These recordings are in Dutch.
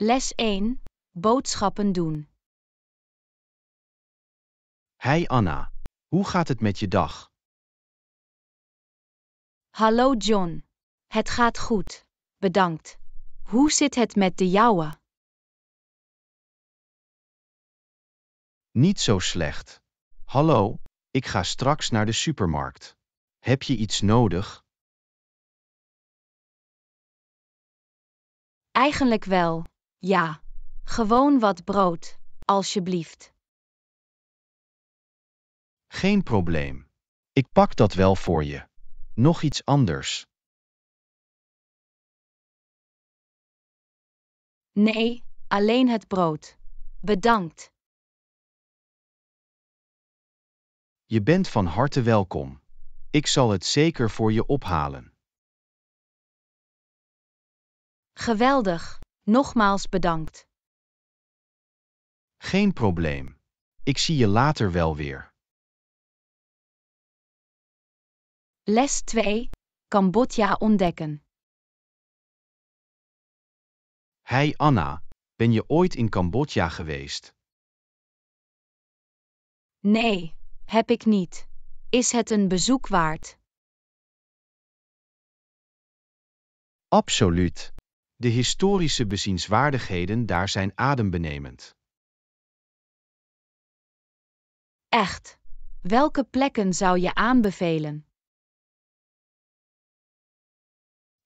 Les 1. Boodschappen doen. Hey Anna, hoe gaat het met je dag? Hallo John. Het gaat goed. Bedankt. Hoe zit het met de jouwe? Niet zo slecht. Hallo, ik ga straks naar de supermarkt. Heb je iets nodig? Eigenlijk wel. Ja, gewoon wat brood, alsjeblieft. Geen probleem. Ik pak dat wel voor je. Nog iets anders. Nee, alleen het brood. Bedankt. Je bent van harte welkom. Ik zal het zeker voor je ophalen. Geweldig. Nogmaals bedankt. Geen probleem. Ik zie je later wel weer. Les 2. Cambodja ontdekken. Hey Anna, ben je ooit in Cambodja geweest? Nee, heb ik niet. Is het een bezoek waard? Absoluut. De historische bezienswaardigheden daar zijn adembenemend. Echt. Welke plekken zou je aanbevelen?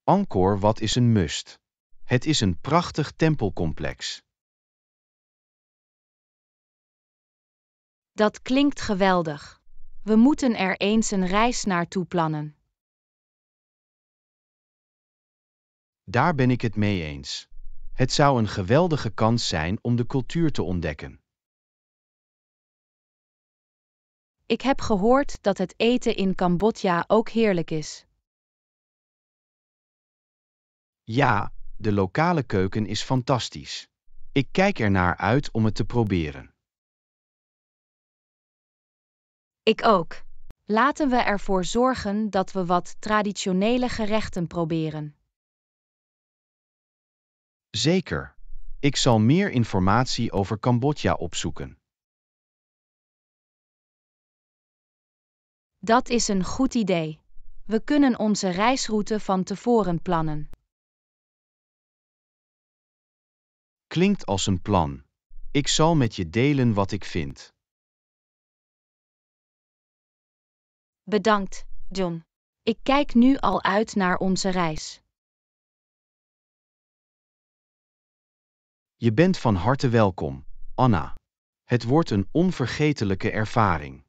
Angkor Wat is een must. Het is een prachtig tempelcomplex. Dat klinkt geweldig. We moeten er eens een reis naartoe plannen. Daar ben ik het mee eens. Het zou een geweldige kans zijn om de cultuur te ontdekken. Ik heb gehoord dat het eten in Cambodja ook heerlijk is. Ja, de lokale keuken is fantastisch. Ik kijk ernaar uit om het te proberen. Ik ook. Laten we ervoor zorgen dat we wat traditionele gerechten proberen. Zeker. Ik zal meer informatie over Cambodja opzoeken. Dat is een goed idee. We kunnen onze reisroute van tevoren plannen. Klinkt als een plan. Ik zal met je delen wat ik vind. Bedankt, John. Ik kijk nu al uit naar onze reis. Je bent van harte welkom, Anna. Het wordt een onvergetelijke ervaring.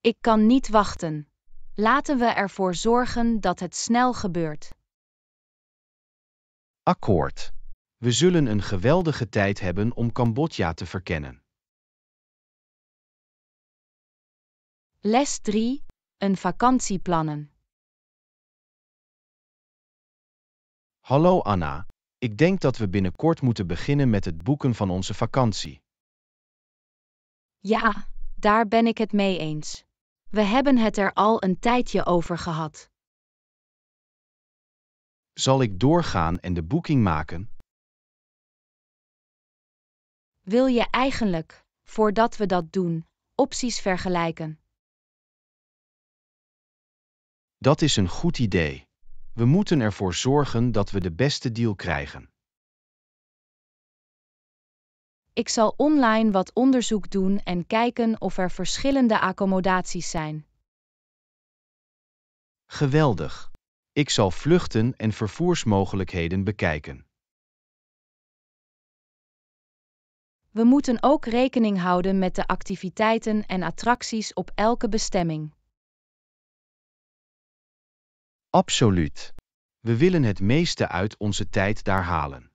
Ik kan niet wachten. Laten we ervoor zorgen dat het snel gebeurt. Akkoord. We zullen een geweldige tijd hebben om Cambodja te verkennen. Les 3. Een vakantieplannen. Hallo Anna, ik denk dat we binnenkort moeten beginnen met het boeken van onze vakantie. Ja, daar ben ik het mee eens. We hebben het er al een tijdje over gehad. Zal ik doorgaan en de boeking maken? Wil je eigenlijk, voordat we dat doen, opties vergelijken? Dat is een goed idee we moeten ervoor zorgen dat we de beste deal krijgen. Ik zal online wat onderzoek doen en kijken of er verschillende accommodaties zijn. Geweldig. Ik zal vluchten en vervoersmogelijkheden bekijken. We moeten ook rekening houden met de activiteiten en attracties op elke bestemming. Absoluut. We willen het meeste uit onze tijd daar halen.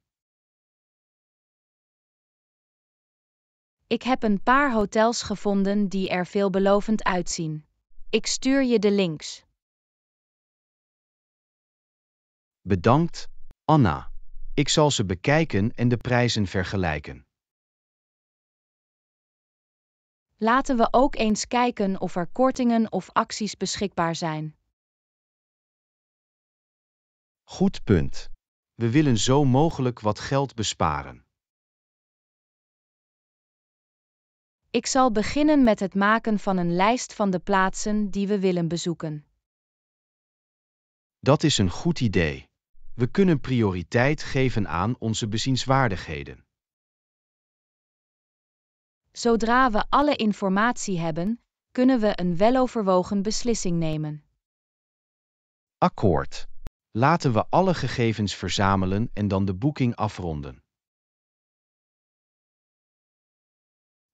Ik heb een paar hotels gevonden die er veelbelovend uitzien. Ik stuur je de links. Bedankt, Anna. Ik zal ze bekijken en de prijzen vergelijken. Laten we ook eens kijken of er kortingen of acties beschikbaar zijn. Goed punt. We willen zo mogelijk wat geld besparen. Ik zal beginnen met het maken van een lijst van de plaatsen die we willen bezoeken. Dat is een goed idee. We kunnen prioriteit geven aan onze bezienswaardigheden. Zodra we alle informatie hebben, kunnen we een weloverwogen beslissing nemen. Akkoord. Laten we alle gegevens verzamelen en dan de boeking afronden.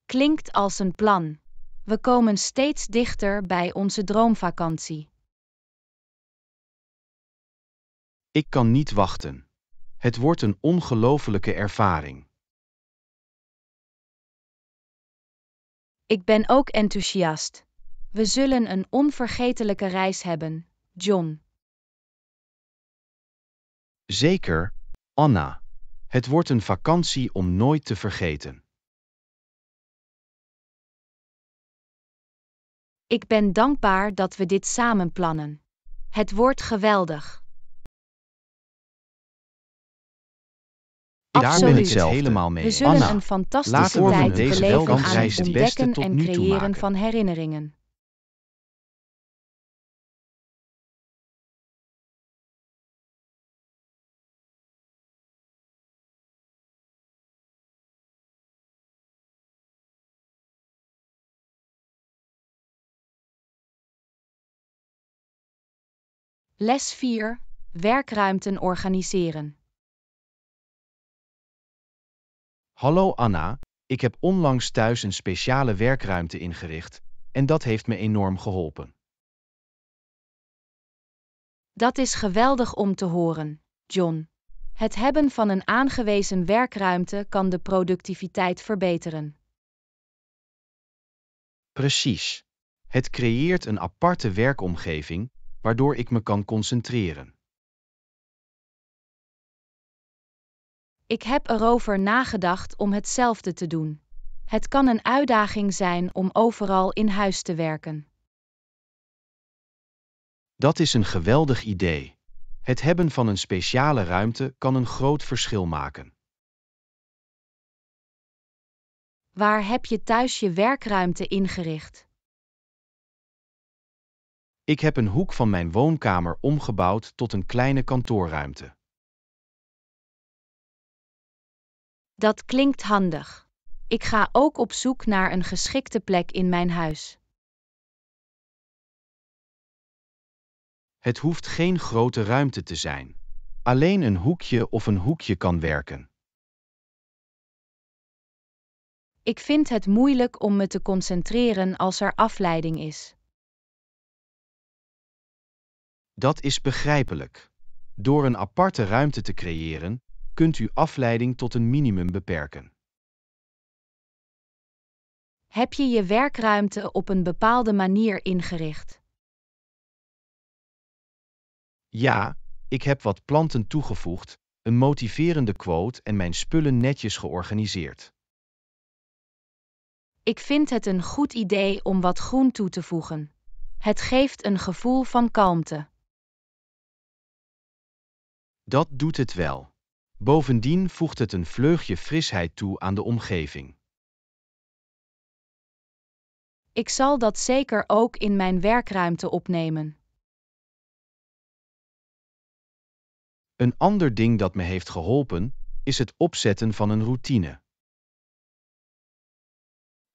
Klinkt als een plan. We komen steeds dichter bij onze droomvakantie. Ik kan niet wachten. Het wordt een ongelofelijke ervaring. Ik ben ook enthousiast. We zullen een onvergetelijke reis hebben, John. Zeker, Anna. Het wordt een vakantie om nooit te vergeten. Ik ben dankbaar dat we dit samen plannen. Het wordt geweldig. Daar ben ik zelf helemaal mee. We zullen Anna, een fantastische tijd beleven aan het ontdekken en creëren van herinneringen. Les 4. Werkruimten organiseren. Hallo Anna, ik heb onlangs thuis een speciale werkruimte ingericht en dat heeft me enorm geholpen. Dat is geweldig om te horen, John. Het hebben van een aangewezen werkruimte kan de productiviteit verbeteren. Precies. Het creëert een aparte werkomgeving waardoor ik me kan concentreren. Ik heb erover nagedacht om hetzelfde te doen. Het kan een uitdaging zijn om overal in huis te werken. Dat is een geweldig idee. Het hebben van een speciale ruimte kan een groot verschil maken. Waar heb je thuis je werkruimte ingericht? Ik heb een hoek van mijn woonkamer omgebouwd tot een kleine kantoorruimte. Dat klinkt handig. Ik ga ook op zoek naar een geschikte plek in mijn huis. Het hoeft geen grote ruimte te zijn. Alleen een hoekje of een hoekje kan werken. Ik vind het moeilijk om me te concentreren als er afleiding is. Dat is begrijpelijk. Door een aparte ruimte te creëren, kunt u afleiding tot een minimum beperken. Heb je je werkruimte op een bepaalde manier ingericht? Ja, ik heb wat planten toegevoegd, een motiverende quote en mijn spullen netjes georganiseerd. Ik vind het een goed idee om wat groen toe te voegen. Het geeft een gevoel van kalmte. Dat doet het wel. Bovendien voegt het een vleugje frisheid toe aan de omgeving. Ik zal dat zeker ook in mijn werkruimte opnemen. Een ander ding dat me heeft geholpen, is het opzetten van een routine.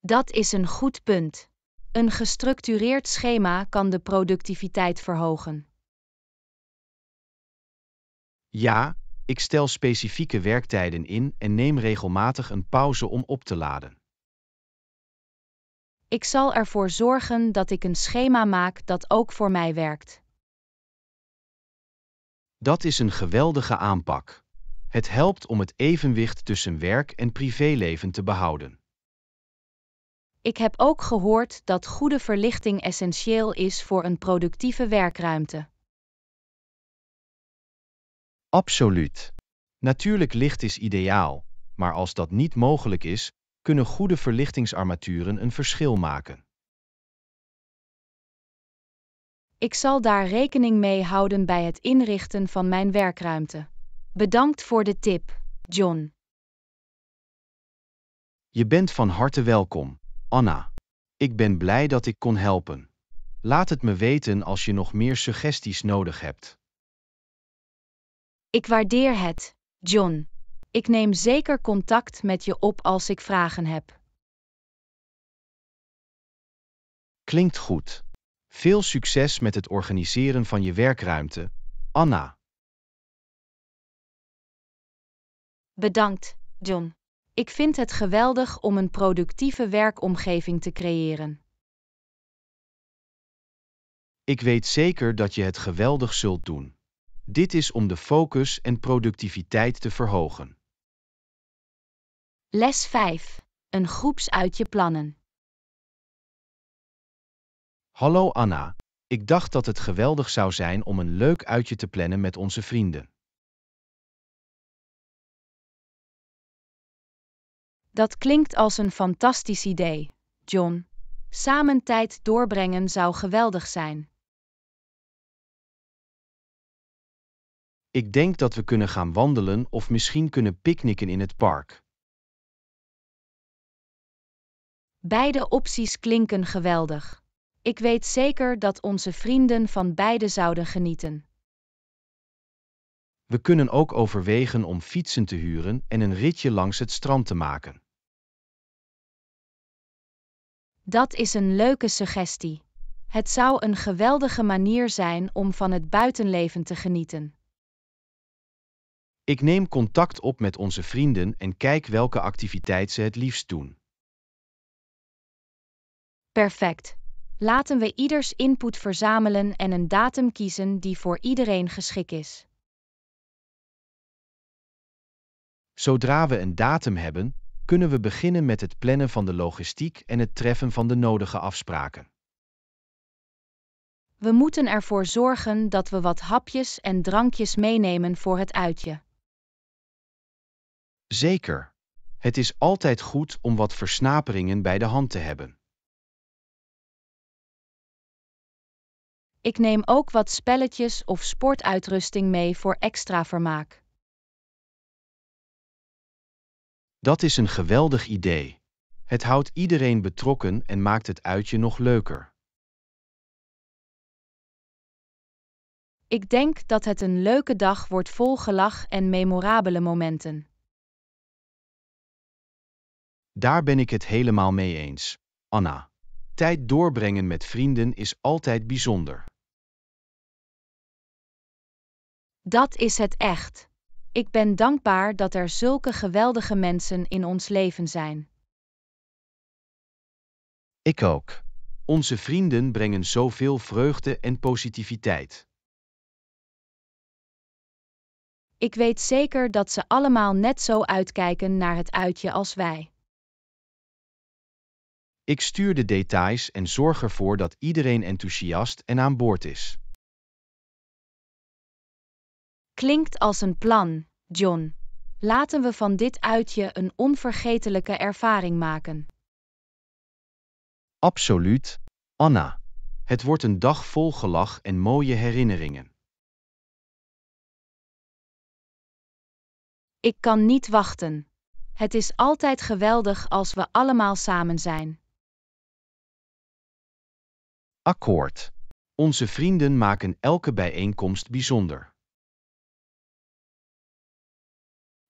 Dat is een goed punt. Een gestructureerd schema kan de productiviteit verhogen. Ja, ik stel specifieke werktijden in en neem regelmatig een pauze om op te laden. Ik zal ervoor zorgen dat ik een schema maak dat ook voor mij werkt. Dat is een geweldige aanpak. Het helpt om het evenwicht tussen werk en privéleven te behouden. Ik heb ook gehoord dat goede verlichting essentieel is voor een productieve werkruimte. Absoluut. Natuurlijk licht is ideaal, maar als dat niet mogelijk is, kunnen goede verlichtingsarmaturen een verschil maken. Ik zal daar rekening mee houden bij het inrichten van mijn werkruimte. Bedankt voor de tip, John. Je bent van harte welkom, Anna. Ik ben blij dat ik kon helpen. Laat het me weten als je nog meer suggesties nodig hebt. Ik waardeer het, John. Ik neem zeker contact met je op als ik vragen heb. Klinkt goed. Veel succes met het organiseren van je werkruimte, Anna. Bedankt, John. Ik vind het geweldig om een productieve werkomgeving te creëren. Ik weet zeker dat je het geweldig zult doen. Dit is om de focus en productiviteit te verhogen. Les 5. Een groepsuitje plannen. Hallo Anna, ik dacht dat het geweldig zou zijn om een leuk uitje te plannen met onze vrienden. Dat klinkt als een fantastisch idee, John. Samen tijd doorbrengen zou geweldig zijn. Ik denk dat we kunnen gaan wandelen of misschien kunnen picknicken in het park. Beide opties klinken geweldig. Ik weet zeker dat onze vrienden van beide zouden genieten. We kunnen ook overwegen om fietsen te huren en een ritje langs het strand te maken. Dat is een leuke suggestie. Het zou een geweldige manier zijn om van het buitenleven te genieten. Ik neem contact op met onze vrienden en kijk welke activiteit ze het liefst doen. Perfect. Laten we ieders input verzamelen en een datum kiezen die voor iedereen geschikt is. Zodra we een datum hebben, kunnen we beginnen met het plannen van de logistiek en het treffen van de nodige afspraken. We moeten ervoor zorgen dat we wat hapjes en drankjes meenemen voor het uitje. Zeker. Het is altijd goed om wat versnaperingen bij de hand te hebben. Ik neem ook wat spelletjes of sportuitrusting mee voor extra vermaak. Dat is een geweldig idee. Het houdt iedereen betrokken en maakt het uitje nog leuker. Ik denk dat het een leuke dag wordt vol gelach en memorabele momenten. Daar ben ik het helemaal mee eens. Anna. Tijd doorbrengen met vrienden is altijd bijzonder. Dat is het echt. Ik ben dankbaar dat er zulke geweldige mensen in ons leven zijn. Ik ook. Onze vrienden brengen zoveel vreugde en positiviteit. Ik weet zeker dat ze allemaal net zo uitkijken naar het uitje als wij. Ik stuur de details en zorg ervoor dat iedereen enthousiast en aan boord is. Klinkt als een plan, John. Laten we van dit uitje een onvergetelijke ervaring maken. Absoluut, Anna. Het wordt een dag vol gelach en mooie herinneringen. Ik kan niet wachten. Het is altijd geweldig als we allemaal samen zijn. Akkoord. Onze vrienden maken elke bijeenkomst bijzonder.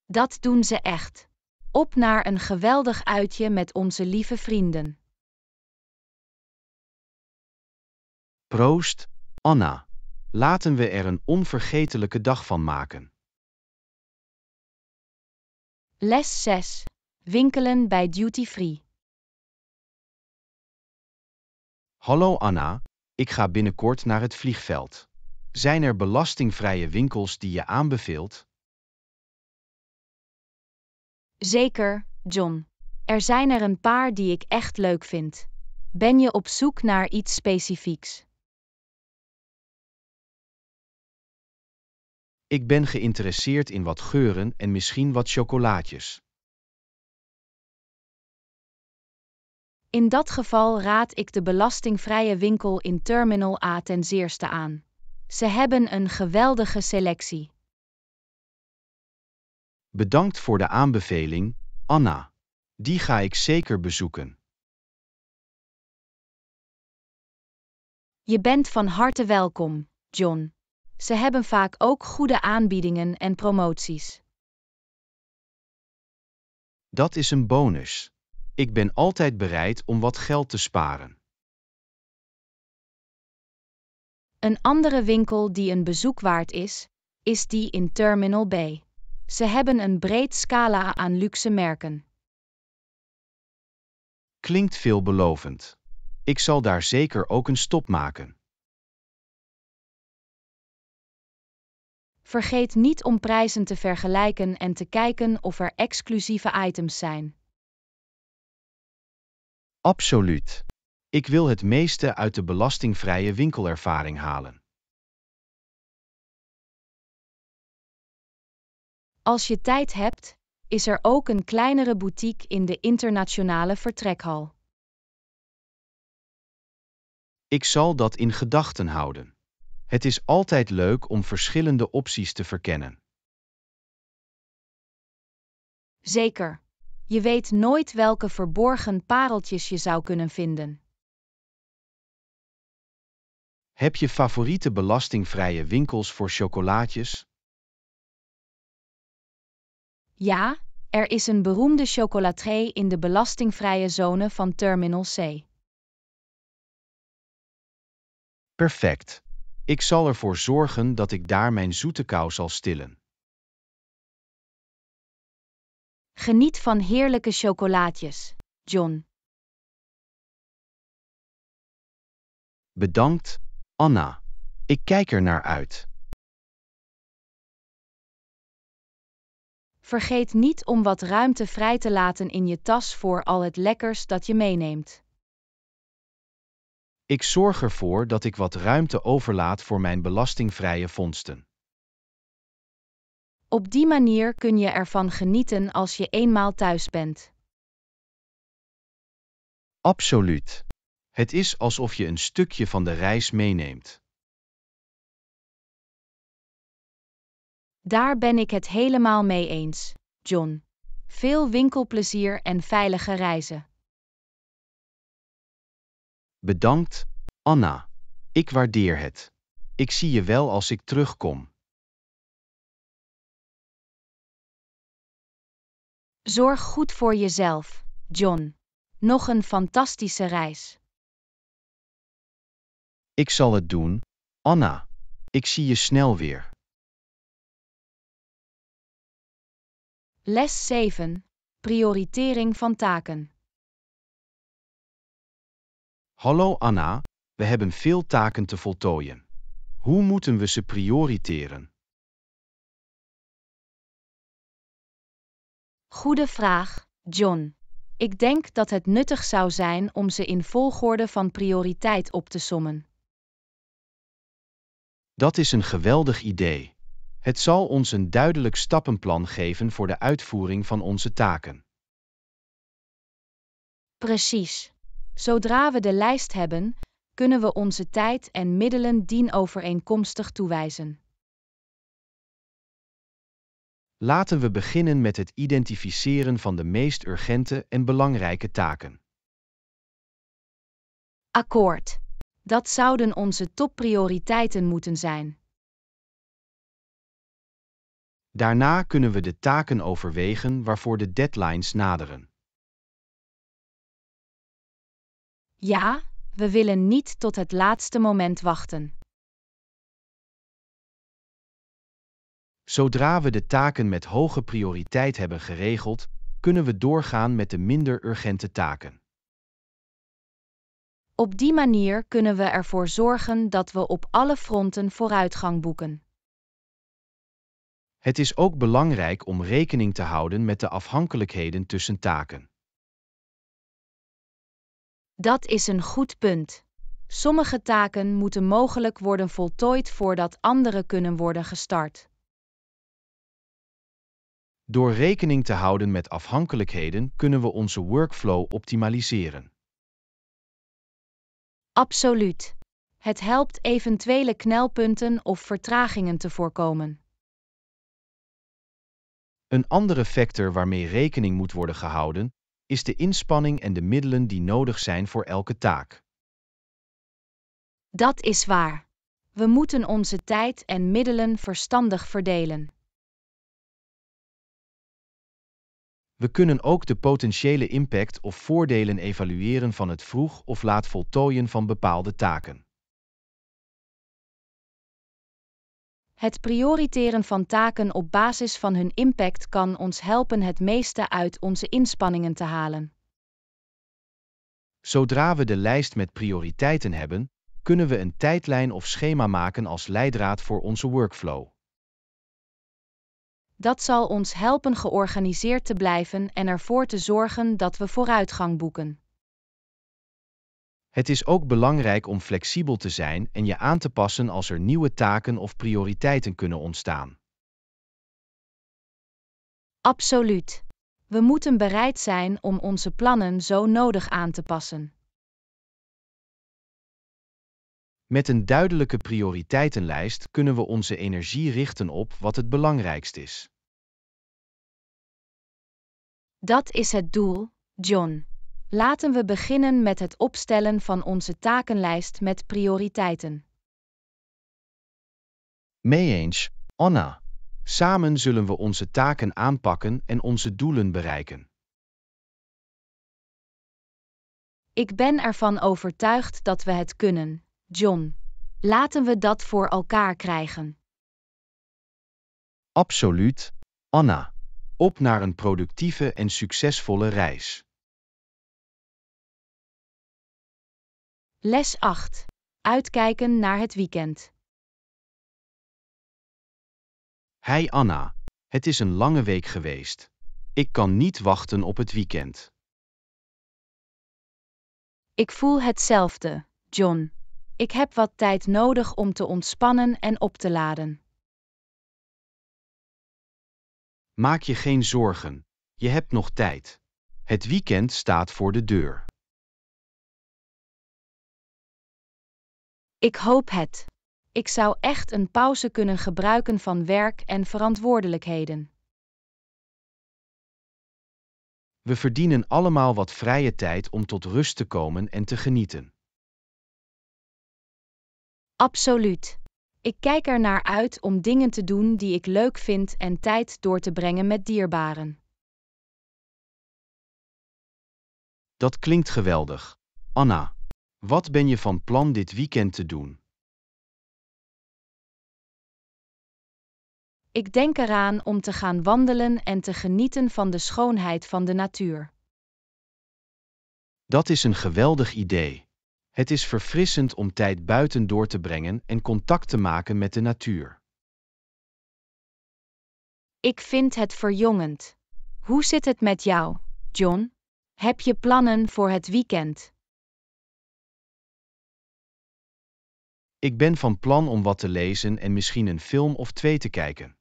Dat doen ze echt. Op naar een geweldig uitje met onze lieve vrienden. Proost, Anna. Laten we er een onvergetelijke dag van maken. Les 6. Winkelen bij Duty Free. Hallo Anna, ik ga binnenkort naar het vliegveld. Zijn er belastingvrije winkels die je aanbeveelt? Zeker, John. Er zijn er een paar die ik echt leuk vind. Ben je op zoek naar iets specifieks? Ik ben geïnteresseerd in wat geuren en misschien wat chocolaatjes. In dat geval raad ik de belastingvrije winkel in Terminal A ten zeerste aan. Ze hebben een geweldige selectie. Bedankt voor de aanbeveling, Anna. Die ga ik zeker bezoeken. Je bent van harte welkom, John. Ze hebben vaak ook goede aanbiedingen en promoties. Dat is een bonus. Ik ben altijd bereid om wat geld te sparen. Een andere winkel die een bezoek waard is, is die in Terminal B. Ze hebben een breed scala aan luxe merken. Klinkt veelbelovend. Ik zal daar zeker ook een stop maken. Vergeet niet om prijzen te vergelijken en te kijken of er exclusieve items zijn. Absoluut. Ik wil het meeste uit de belastingvrije winkelervaring halen. Als je tijd hebt, is er ook een kleinere boutique in de internationale vertrekhal. Ik zal dat in gedachten houden. Het is altijd leuk om verschillende opties te verkennen. Zeker je weet nooit welke verborgen pareltjes je zou kunnen vinden. Heb je favoriete belastingvrije winkels voor chocolaatjes? Ja, er is een beroemde chocolaterie in de belastingvrije zone van Terminal C. Perfect. Ik zal ervoor zorgen dat ik daar mijn zoete kou zal stillen. Geniet van heerlijke chocolaatjes, John. Bedankt, Anna. Ik kijk er naar uit. Vergeet niet om wat ruimte vrij te laten in je tas voor al het lekkers dat je meeneemt. Ik zorg ervoor dat ik wat ruimte overlaat voor mijn belastingvrije vondsten. Op die manier kun je ervan genieten als je eenmaal thuis bent. Absoluut. Het is alsof je een stukje van de reis meeneemt. Daar ben ik het helemaal mee eens, John. Veel winkelplezier en veilige reizen. Bedankt, Anna. Ik waardeer het. Ik zie je wel als ik terugkom. Zorg goed voor jezelf, John. Nog een fantastische reis. Ik zal het doen, Anna. Ik zie je snel weer. Les 7. Prioritering van taken. Hallo Anna, we hebben veel taken te voltooien. Hoe moeten we ze prioriteren? Goede vraag, John. Ik denk dat het nuttig zou zijn om ze in volgorde van prioriteit op te sommen. Dat is een geweldig idee. Het zal ons een duidelijk stappenplan geven voor de uitvoering van onze taken. Precies. Zodra we de lijst hebben, kunnen we onze tijd en middelen dienovereenkomstig toewijzen. Laten we beginnen met het identificeren van de meest urgente en belangrijke taken. Akkoord. Dat zouden onze topprioriteiten moeten zijn. Daarna kunnen we de taken overwegen waarvoor de deadlines naderen. Ja, we willen niet tot het laatste moment wachten. Zodra we de taken met hoge prioriteit hebben geregeld, kunnen we doorgaan met de minder urgente taken. Op die manier kunnen we ervoor zorgen dat we op alle fronten vooruitgang boeken. Het is ook belangrijk om rekening te houden met de afhankelijkheden tussen taken. Dat is een goed punt. Sommige taken moeten mogelijk worden voltooid voordat andere kunnen worden gestart. Door rekening te houden met afhankelijkheden kunnen we onze workflow optimaliseren. Absoluut. Het helpt eventuele knelpunten of vertragingen te voorkomen. Een andere factor waarmee rekening moet worden gehouden, is de inspanning en de middelen die nodig zijn voor elke taak. Dat is waar. We moeten onze tijd en middelen verstandig verdelen. We kunnen ook de potentiële impact of voordelen evalueren van het vroeg of laat voltooien van bepaalde taken. Het prioriteren van taken op basis van hun impact kan ons helpen het meeste uit onze inspanningen te halen. Zodra we de lijst met prioriteiten hebben, kunnen we een tijdlijn of schema maken als leidraad voor onze workflow dat zal ons helpen georganiseerd te blijven en ervoor te zorgen dat we vooruitgang boeken. Het is ook belangrijk om flexibel te zijn en je aan te passen als er nieuwe taken of prioriteiten kunnen ontstaan. Absoluut. We moeten bereid zijn om onze plannen zo nodig aan te passen. Met een duidelijke prioriteitenlijst kunnen we onze energie richten op wat het belangrijkst is. Dat is het doel, John. Laten we beginnen met het opstellen van onze takenlijst met prioriteiten. Mee eens, Anna. Samen zullen we onze taken aanpakken en onze doelen bereiken. Ik ben ervan overtuigd dat we het kunnen, John. Laten we dat voor elkaar krijgen. Absoluut, Anna. Op naar een productieve en succesvolle reis. Les 8. Uitkijken naar het weekend. Hey Anna, het is een lange week geweest. Ik kan niet wachten op het weekend. Ik voel hetzelfde, John ik heb wat tijd nodig om te ontspannen en op te laden. Maak je geen zorgen, je hebt nog tijd. Het weekend staat voor de deur. Ik hoop het. Ik zou echt een pauze kunnen gebruiken van werk en verantwoordelijkheden. We verdienen allemaal wat vrije tijd om tot rust te komen en te genieten. Absoluut. Ik kijk er naar uit om dingen te doen die ik leuk vind en tijd door te brengen met dierbaren. Dat klinkt geweldig. Anna, wat ben je van plan dit weekend te doen? Ik denk eraan om te gaan wandelen en te genieten van de schoonheid van de natuur. Dat is een geweldig idee. Het is verfrissend om tijd buiten door te brengen en contact te maken met de natuur. Ik vind het verjongend. Hoe zit het met jou, John? Heb je plannen voor het weekend? Ik ben van plan om wat te lezen en misschien een film of twee te kijken.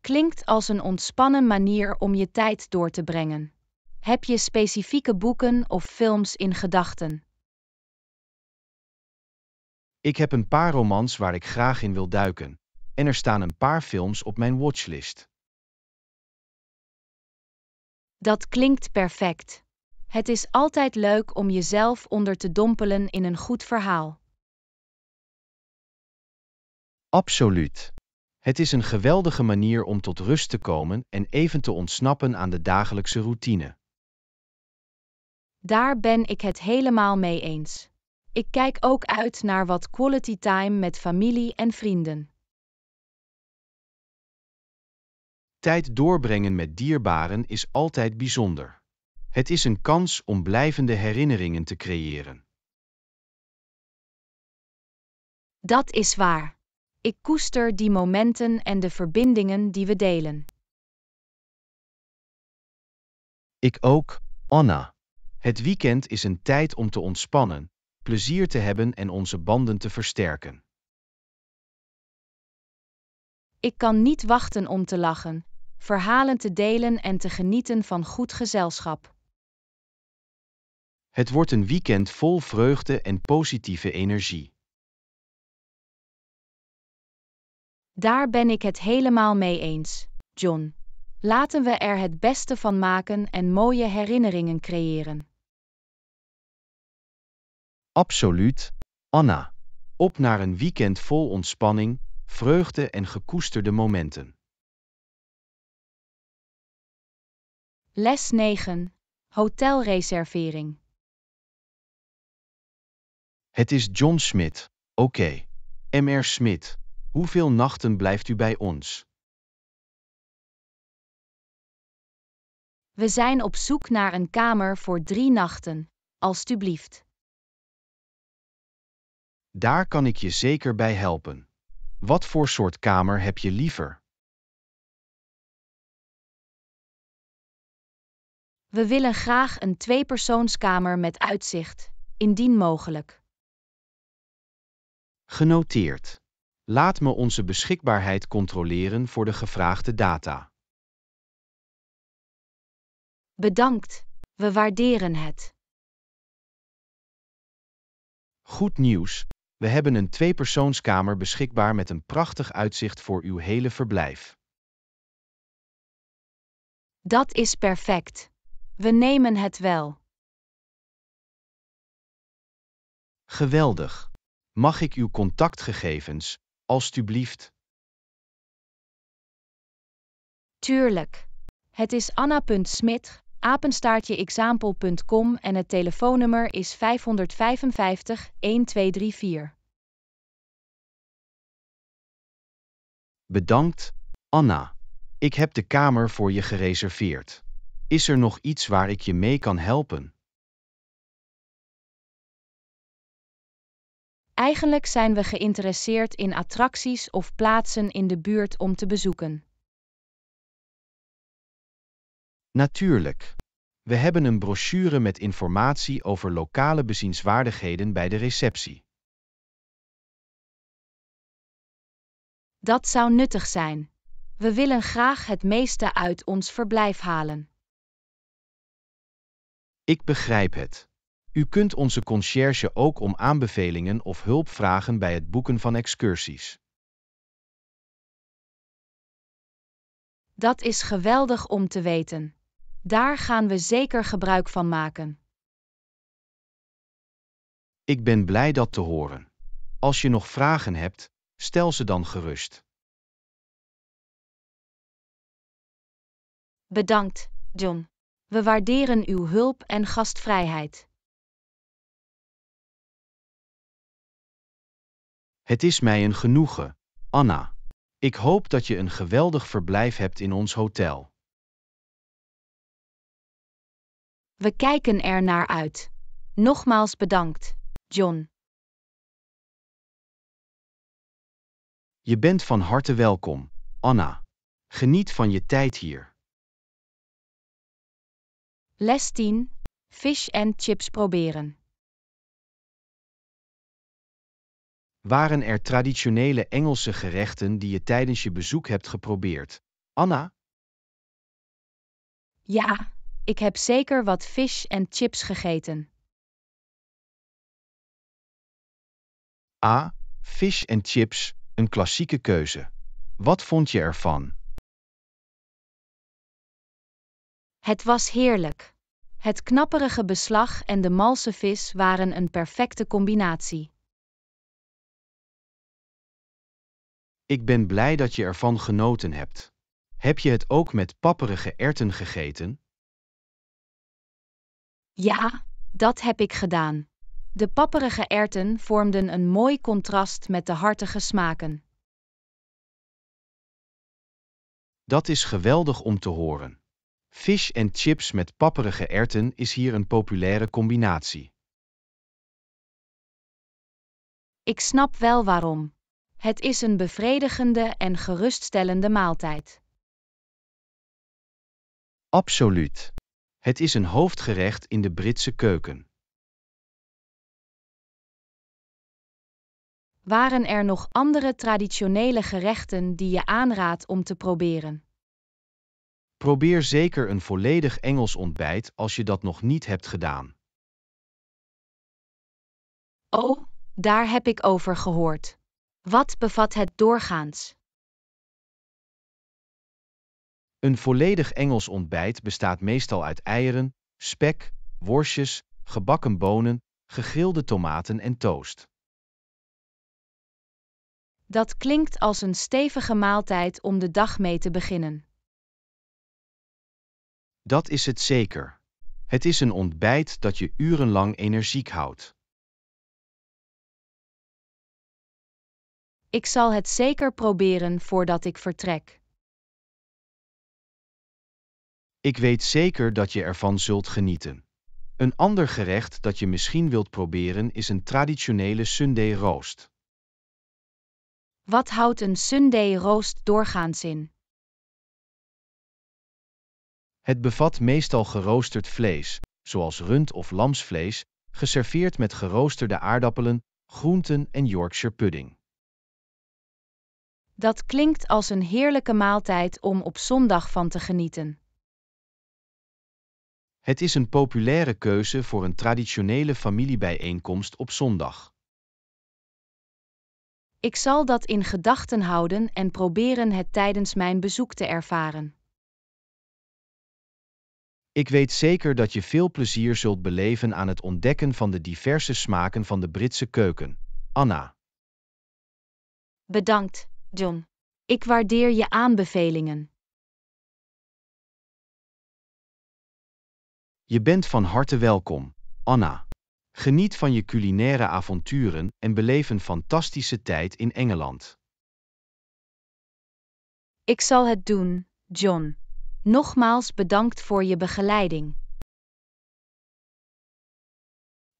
Klinkt als een ontspannen manier om je tijd door te brengen. Heb je specifieke boeken of films in gedachten? Ik heb een paar romans waar ik graag in wil duiken, en er staan een paar films op mijn watchlist. Dat klinkt perfect. Het is altijd leuk om jezelf onder te dompelen in een goed verhaal. Absoluut. Het is een geweldige manier om tot rust te komen en even te ontsnappen aan de dagelijkse routine. Daar ben ik het helemaal mee eens. Ik kijk ook uit naar wat quality time met familie en vrienden. Tijd doorbrengen met dierbaren is altijd bijzonder. Het is een kans om blijvende herinneringen te creëren. Dat is waar. Ik koester die momenten en de verbindingen die we delen. Ik ook, Anna. Het weekend is een tijd om te ontspannen, plezier te hebben en onze banden te versterken. Ik kan niet wachten om te lachen, verhalen te delen en te genieten van goed gezelschap. Het wordt een weekend vol vreugde en positieve energie. Daar ben ik het helemaal mee eens, John. Laten we er het beste van maken en mooie herinneringen creëren. Absoluut, Anna. Op naar een weekend vol ontspanning, vreugde en gekoesterde momenten. Les 9. Hotelreservering. Het is John Smit. Oké. Okay. M.R. Smit, hoeveel nachten blijft u bij ons? We zijn op zoek naar een kamer voor drie nachten, alstublieft. Daar kan ik je zeker bij helpen. Wat voor soort kamer heb je liever? We willen graag een tweepersoonskamer met uitzicht, indien mogelijk. Genoteerd. Laat me onze beschikbaarheid controleren voor de gevraagde data. Bedankt, we waarderen het. Goed nieuws, we hebben een tweepersoonskamer beschikbaar met een prachtig uitzicht voor uw hele verblijf. Dat is perfect. We nemen het wel. Geweldig. Mag ik uw contactgegevens, alstublieft? Tuurlijk. Het is Anna.smit apenstaartjeexample.com en het telefoonnummer is 555 1234. Bedankt, Anna. Ik heb de kamer voor je gereserveerd. Is er nog iets waar ik je mee kan helpen? Eigenlijk zijn we geïnteresseerd in attracties of plaatsen in de buurt om te bezoeken. Natuurlijk. We hebben een brochure met informatie over lokale bezienswaardigheden bij de receptie. Dat zou nuttig zijn. We willen graag het meeste uit ons verblijf halen. Ik begrijp het. U kunt onze conciërge ook om aanbevelingen of hulp vragen bij het boeken van excursies. Dat is geweldig om te weten. Daar gaan we zeker gebruik van maken. Ik ben blij dat te horen. Als je nog vragen hebt, stel ze dan gerust. Bedankt, John. We waarderen uw hulp en gastvrijheid. Het is mij een genoegen, Anna. Ik hoop dat je een geweldig verblijf hebt in ons hotel. We kijken er naar uit. Nogmaals bedankt, John. Je bent van harte welkom, Anna. Geniet van je tijd hier. Les 10. Fish and chips proberen. Waren er traditionele Engelse gerechten die je tijdens je bezoek hebt geprobeerd, Anna? Ja, ik heb zeker wat vis en chips gegeten. A. Fish en chips, een klassieke keuze. Wat vond je ervan? Het was heerlijk. Het knapperige beslag en de malse vis waren een perfecte combinatie. Ik ben blij dat je ervan genoten hebt. Heb je het ook met papperige erten gegeten? Ja, dat heb ik gedaan. De papperige erten vormden een mooi contrast met de hartige smaken. Dat is geweldig om te horen. Fish en chips met papperige erten is hier een populaire combinatie. Ik snap wel waarom. Het is een bevredigende en geruststellende maaltijd. Absoluut. Het is een hoofdgerecht in de Britse keuken. Waren er nog andere traditionele gerechten die je aanraadt om te proberen? Probeer zeker een volledig Engels ontbijt als je dat nog niet hebt gedaan. Oh, daar heb ik over gehoord. Wat bevat het doorgaans? Een volledig Engels ontbijt bestaat meestal uit eieren, spek, worstjes, gebakken bonen, gegrilde tomaten en toast. Dat klinkt als een stevige maaltijd om de dag mee te beginnen. Dat is het zeker. Het is een ontbijt dat je urenlang energiek houdt. Ik zal het zeker proberen voordat ik vertrek. Ik weet zeker dat je ervan zult genieten. Een ander gerecht dat je misschien wilt proberen is een traditionele Sunday roast. Wat houdt een Sunday roast doorgaans in? Het bevat meestal geroosterd vlees, zoals rund- of lamsvlees, geserveerd met geroosterde aardappelen, groenten en Yorkshire pudding. Dat klinkt als een heerlijke maaltijd om op zondag van te genieten. Het is een populaire keuze voor een traditionele familiebijeenkomst op zondag. Ik zal dat in gedachten houden en proberen het tijdens mijn bezoek te ervaren. Ik weet zeker dat je veel plezier zult beleven aan het ontdekken van de diverse smaken van de Britse keuken. Anna. Bedankt, John. Ik waardeer je aanbevelingen. Je bent van harte welkom, Anna. Geniet van je culinaire avonturen en beleef een fantastische tijd in Engeland. Ik zal het doen, John. Nogmaals bedankt voor je begeleiding.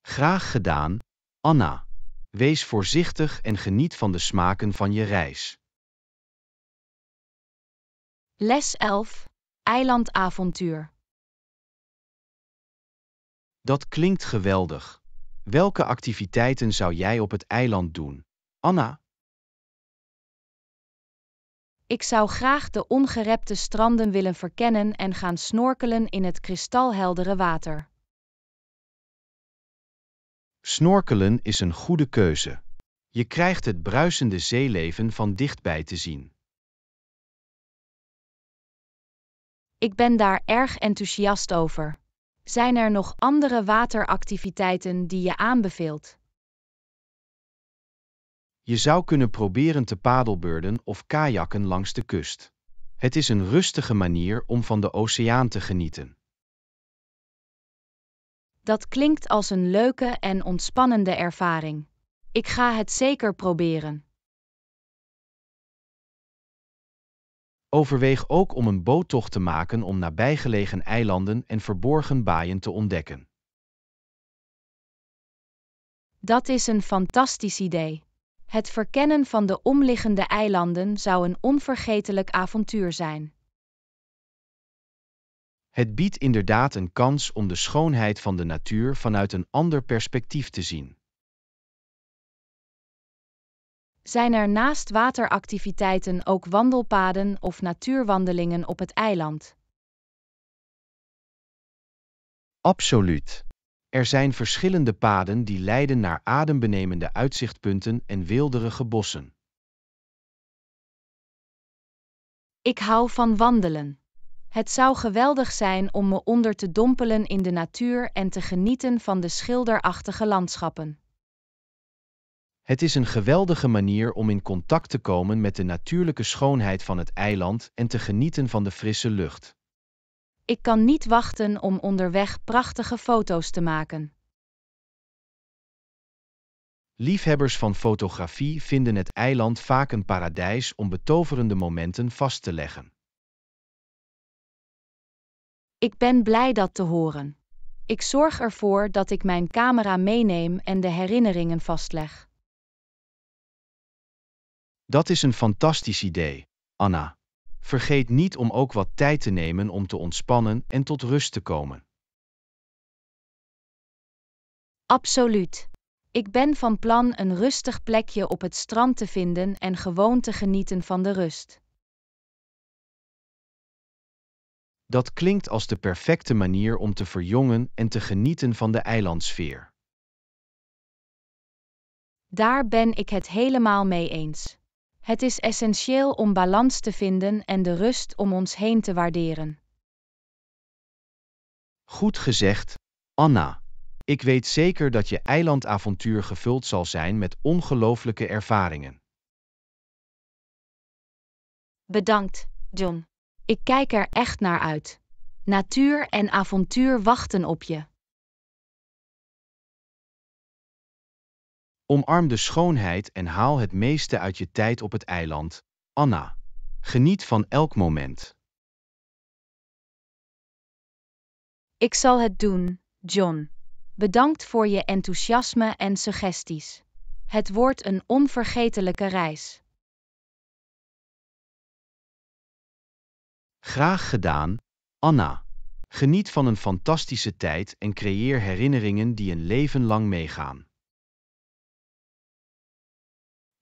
Graag gedaan, Anna. Wees voorzichtig en geniet van de smaken van je reis. Les 11 Eilandavontuur dat klinkt geweldig. Welke activiteiten zou jij op het eiland doen? Anna? Ik zou graag de ongerepte stranden willen verkennen en gaan snorkelen in het kristalheldere water. Snorkelen is een goede keuze. Je krijgt het bruisende zeeleven van dichtbij te zien. Ik ben daar erg enthousiast over. Zijn er nog andere wateractiviteiten die je aanbeveelt? Je zou kunnen proberen te padelbeurden of kajakken langs de kust. Het is een rustige manier om van de oceaan te genieten. Dat klinkt als een leuke en ontspannende ervaring. Ik ga het zeker proberen. Overweeg ook om een boottocht te maken om nabijgelegen eilanden en verborgen baaien te ontdekken. Dat is een fantastisch idee. Het verkennen van de omliggende eilanden zou een onvergetelijk avontuur zijn. Het biedt inderdaad een kans om de schoonheid van de natuur vanuit een ander perspectief te zien. zijn er naast wateractiviteiten ook wandelpaden of natuurwandelingen op het eiland. Absoluut. Er zijn verschillende paden die leiden naar adembenemende uitzichtpunten en weelderige bossen. Ik hou van wandelen. Het zou geweldig zijn om me onder te dompelen in de natuur en te genieten van de schilderachtige landschappen. Het is een geweldige manier om in contact te komen met de natuurlijke schoonheid van het eiland en te genieten van de frisse lucht. Ik kan niet wachten om onderweg prachtige foto's te maken. Liefhebbers van fotografie vinden het eiland vaak een paradijs om betoverende momenten vast te leggen. Ik ben blij dat te horen. Ik zorg ervoor dat ik mijn camera meeneem en de herinneringen vastleg. Dat is een fantastisch idee, Anna. Vergeet niet om ook wat tijd te nemen om te ontspannen en tot rust te komen. Absoluut. Ik ben van plan een rustig plekje op het strand te vinden en gewoon te genieten van de rust. Dat klinkt als de perfecte manier om te verjongen en te genieten van de eilandsfeer. Daar ben ik het helemaal mee eens. Het is essentieel om balans te vinden en de rust om ons heen te waarderen. Goed gezegd, Anna. Ik weet zeker dat je eilandavontuur gevuld zal zijn met ongelooflijke ervaringen. Bedankt, John. Ik kijk er echt naar uit. Natuur en avontuur wachten op je. Omarm de schoonheid en haal het meeste uit je tijd op het eiland, Anna. Geniet van elk moment. Ik zal het doen, John. Bedankt voor je enthousiasme en suggesties. Het wordt een onvergetelijke reis. Graag gedaan, Anna. Geniet van een fantastische tijd en creëer herinneringen die een leven lang meegaan.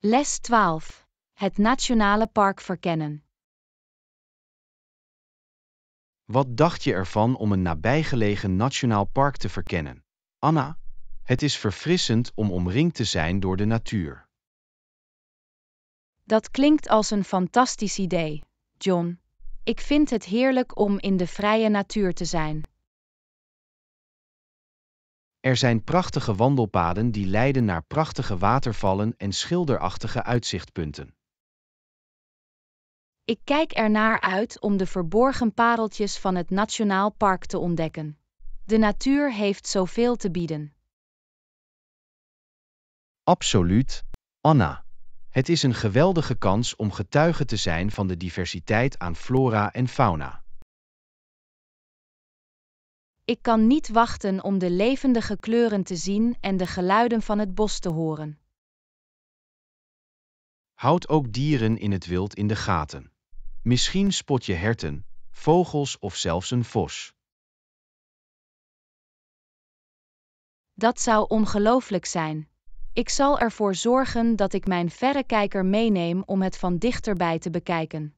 Les 12. Het Nationale Park verkennen. Wat dacht je ervan om een nabijgelegen nationaal park te verkennen? Anna, het is verfrissend om omringd te zijn door de natuur. Dat klinkt als een fantastisch idee, John. Ik vind het heerlijk om in de vrije natuur te zijn. Er zijn prachtige wandelpaden die leiden naar prachtige watervallen en schilderachtige uitzichtpunten. Ik kijk ernaar uit om de verborgen pareltjes van het Nationaal Park te ontdekken. De natuur heeft zoveel te bieden. Absoluut, Anna. Het is een geweldige kans om getuige te zijn van de diversiteit aan flora en fauna. Ik kan niet wachten om de levendige kleuren te zien en de geluiden van het bos te horen. Houd ook dieren in het wild in de gaten. Misschien spot je herten, vogels of zelfs een vos. Dat zou ongelooflijk zijn. Ik zal ervoor zorgen dat ik mijn verrekijker meeneem om het van dichterbij te bekijken.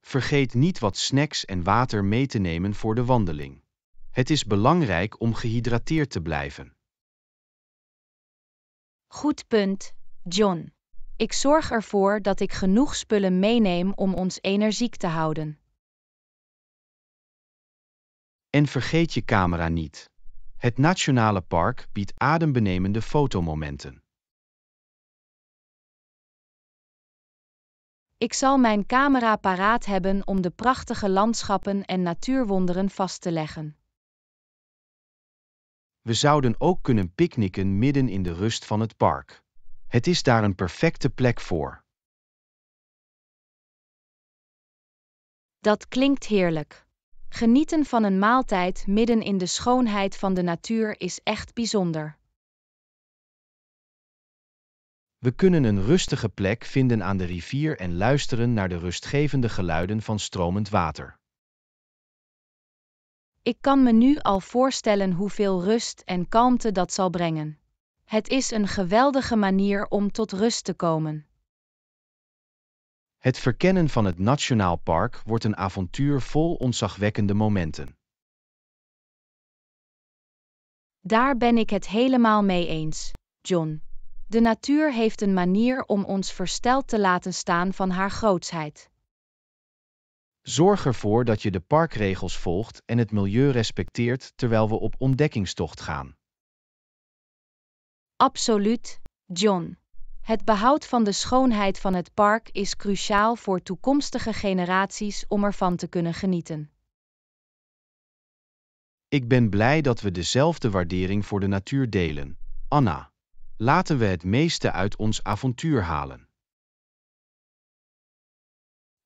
Vergeet niet wat snacks en water mee te nemen voor de wandeling. Het is belangrijk om gehydrateerd te blijven. Goed punt, John. Ik zorg ervoor dat ik genoeg spullen meeneem om ons energiek te houden. En vergeet je camera niet. Het Nationale Park biedt adembenemende fotomomenten. Ik zal mijn camera paraat hebben om de prachtige landschappen en natuurwonderen vast te leggen we zouden ook kunnen picknicken midden in de rust van het park. Het is daar een perfecte plek voor. Dat klinkt heerlijk. Genieten van een maaltijd midden in de schoonheid van de natuur is echt bijzonder. We kunnen een rustige plek vinden aan de rivier en luisteren naar de rustgevende geluiden van stromend water. Ik kan me nu al voorstellen hoeveel rust en kalmte dat zal brengen. Het is een geweldige manier om tot rust te komen. Het verkennen van het Nationaal Park wordt een avontuur vol ontzagwekkende momenten. Daar ben ik het helemaal mee eens, John. De natuur heeft een manier om ons versteld te laten staan van haar grootsheid. Zorg ervoor dat je de parkregels volgt en het milieu respecteert terwijl we op ontdekkingstocht gaan. Absoluut, John. Het behoud van de schoonheid van het park is cruciaal voor toekomstige generaties om ervan te kunnen genieten. Ik ben blij dat we dezelfde waardering voor de natuur delen. Anna, laten we het meeste uit ons avontuur halen.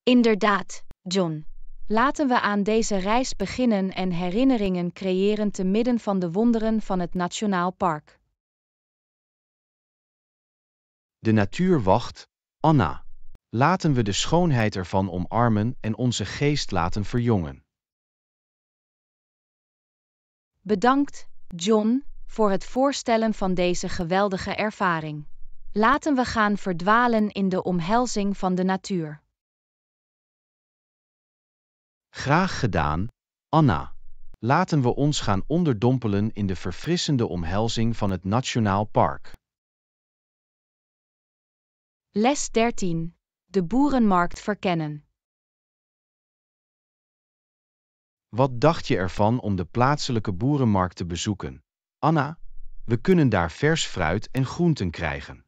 Inderdaad. John. Laten we aan deze reis beginnen en herinneringen creëren te midden van de wonderen van het Nationaal Park. De natuur wacht, Anna. Laten we de schoonheid ervan omarmen en onze geest laten verjongen. Bedankt, John, voor het voorstellen van deze geweldige ervaring. Laten we gaan verdwalen in de omhelzing van de natuur. Graag gedaan, Anna. Laten we ons gaan onderdompelen in de verfrissende omhelzing van het Nationaal Park. Les 13. De boerenmarkt verkennen. Wat dacht je ervan om de plaatselijke boerenmarkt te bezoeken? Anna, we kunnen daar vers fruit en groenten krijgen.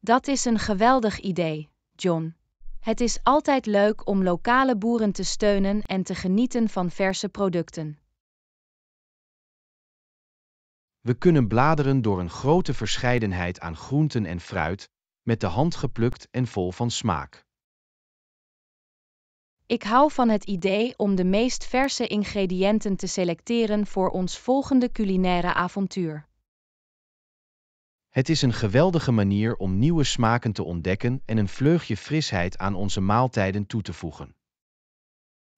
Dat is een geweldig idee, John. Het is altijd leuk om lokale boeren te steunen en te genieten van verse producten. We kunnen bladeren door een grote verscheidenheid aan groenten en fruit, met de hand geplukt en vol van smaak. Ik hou van het idee om de meest verse ingrediënten te selecteren voor ons volgende culinaire avontuur. Het is een geweldige manier om nieuwe smaken te ontdekken en een vleugje frisheid aan onze maaltijden toe te voegen.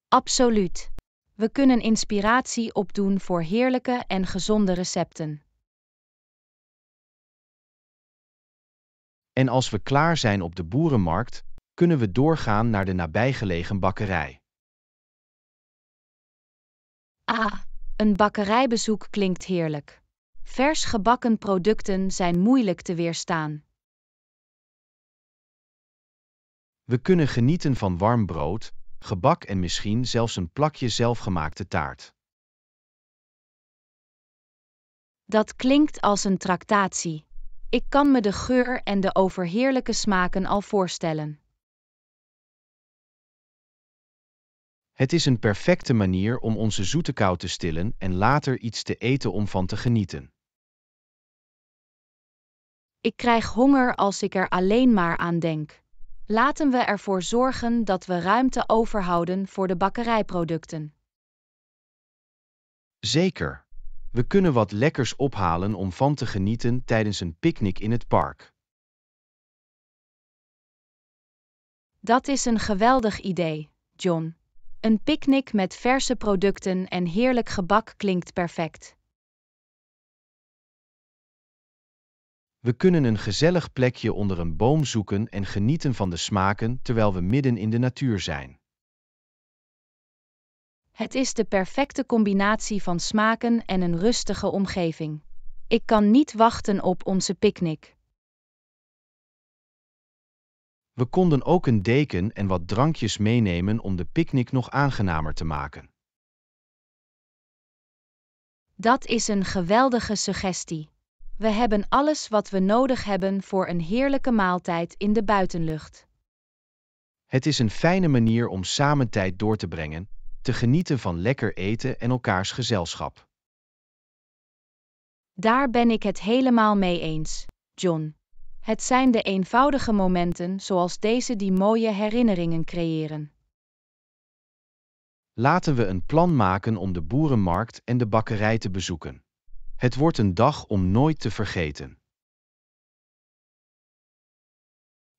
Absoluut. We kunnen inspiratie opdoen voor heerlijke en gezonde recepten. En als we klaar zijn op de boerenmarkt, kunnen we doorgaan naar de nabijgelegen bakkerij. Ah, een bakkerijbezoek klinkt heerlijk. Vers gebakken producten zijn moeilijk te weerstaan. We kunnen genieten van warm brood, gebak en misschien zelfs een plakje zelfgemaakte taart. Dat klinkt als een tractatie. Ik kan me de geur en de overheerlijke smaken al voorstellen. Het is een perfecte manier om onze zoete kou te stillen en later iets te eten om van te genieten. Ik krijg honger als ik er alleen maar aan denk. Laten we ervoor zorgen dat we ruimte overhouden voor de bakkerijproducten. Zeker. We kunnen wat lekkers ophalen om van te genieten tijdens een picknick in het park. Dat is een geweldig idee, John. Een picknick met verse producten en heerlijk gebak klinkt perfect. We kunnen een gezellig plekje onder een boom zoeken en genieten van de smaken terwijl we midden in de natuur zijn. Het is de perfecte combinatie van smaken en een rustige omgeving. Ik kan niet wachten op onze picknick. We konden ook een deken en wat drankjes meenemen om de picknick nog aangenamer te maken. Dat is een geweldige suggestie. We hebben alles wat we nodig hebben voor een heerlijke maaltijd in de buitenlucht. Het is een fijne manier om samen tijd door te brengen, te genieten van lekker eten en elkaars gezelschap. Daar ben ik het helemaal mee eens, John. Het zijn de eenvoudige momenten zoals deze die mooie herinneringen creëren. Laten we een plan maken om de boerenmarkt en de bakkerij te bezoeken. Het wordt een dag om nooit te vergeten.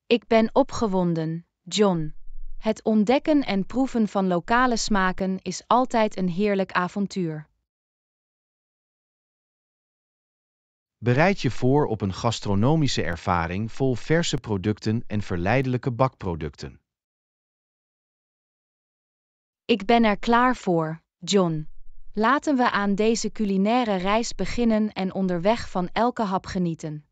Ik ben opgewonden, John. Het ontdekken en proeven van lokale smaken is altijd een heerlijk avontuur. Bereid je voor op een gastronomische ervaring vol verse producten en verleidelijke bakproducten. Ik ben er klaar voor, John. Laten we aan deze culinaire reis beginnen en onderweg van elke hap genieten.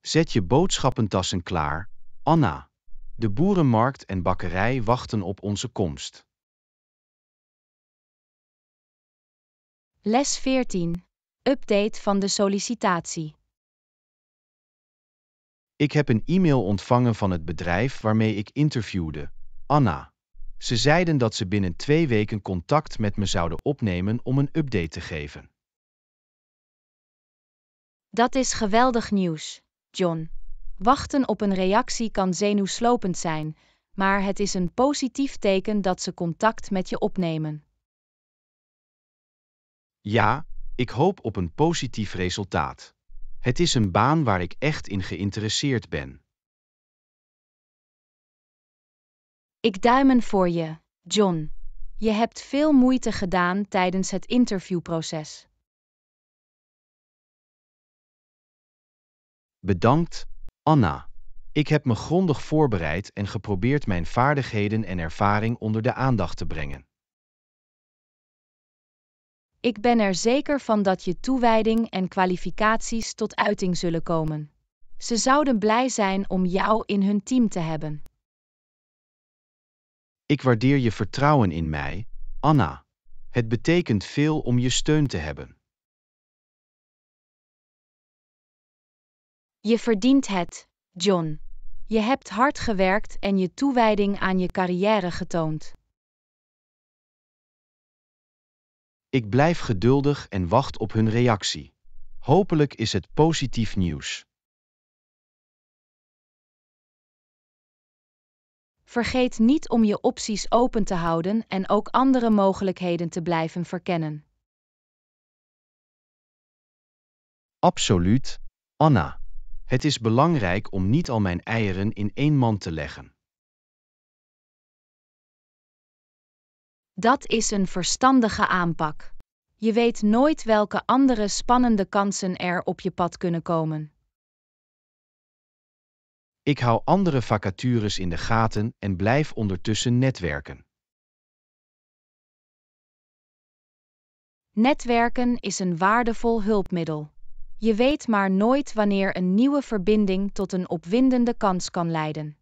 Zet je boodschappentassen klaar, Anna. De boerenmarkt en bakkerij wachten op onze komst. Les 14. Update van de sollicitatie. Ik heb een e-mail ontvangen van het bedrijf waarmee ik interviewde, Anna. Ze zeiden dat ze binnen twee weken contact met me zouden opnemen om een update te geven. Dat is geweldig nieuws, John. Wachten op een reactie kan zenuwslopend zijn, maar het is een positief teken dat ze contact met je opnemen. Ja, ik hoop op een positief resultaat. Het is een baan waar ik echt in geïnteresseerd ben. Ik duimen voor je, John. Je hebt veel moeite gedaan tijdens het interviewproces. Bedankt, Anna. Ik heb me grondig voorbereid en geprobeerd mijn vaardigheden en ervaring onder de aandacht te brengen. Ik ben er zeker van dat je toewijding en kwalificaties tot uiting zullen komen. Ze zouden blij zijn om jou in hun team te hebben. Ik waardeer je vertrouwen in mij, Anna. Het betekent veel om je steun te hebben. Je verdient het, John. Je hebt hard gewerkt en je toewijding aan je carrière getoond. Ik blijf geduldig en wacht op hun reactie. Hopelijk is het positief nieuws. Vergeet niet om je opties open te houden en ook andere mogelijkheden te blijven verkennen. Absoluut, Anna. Het is belangrijk om niet al mijn eieren in één mand te leggen. Dat is een verstandige aanpak. Je weet nooit welke andere spannende kansen er op je pad kunnen komen. Ik hou andere vacatures in de gaten en blijf ondertussen netwerken. Netwerken is een waardevol hulpmiddel. Je weet maar nooit wanneer een nieuwe verbinding tot een opwindende kans kan leiden.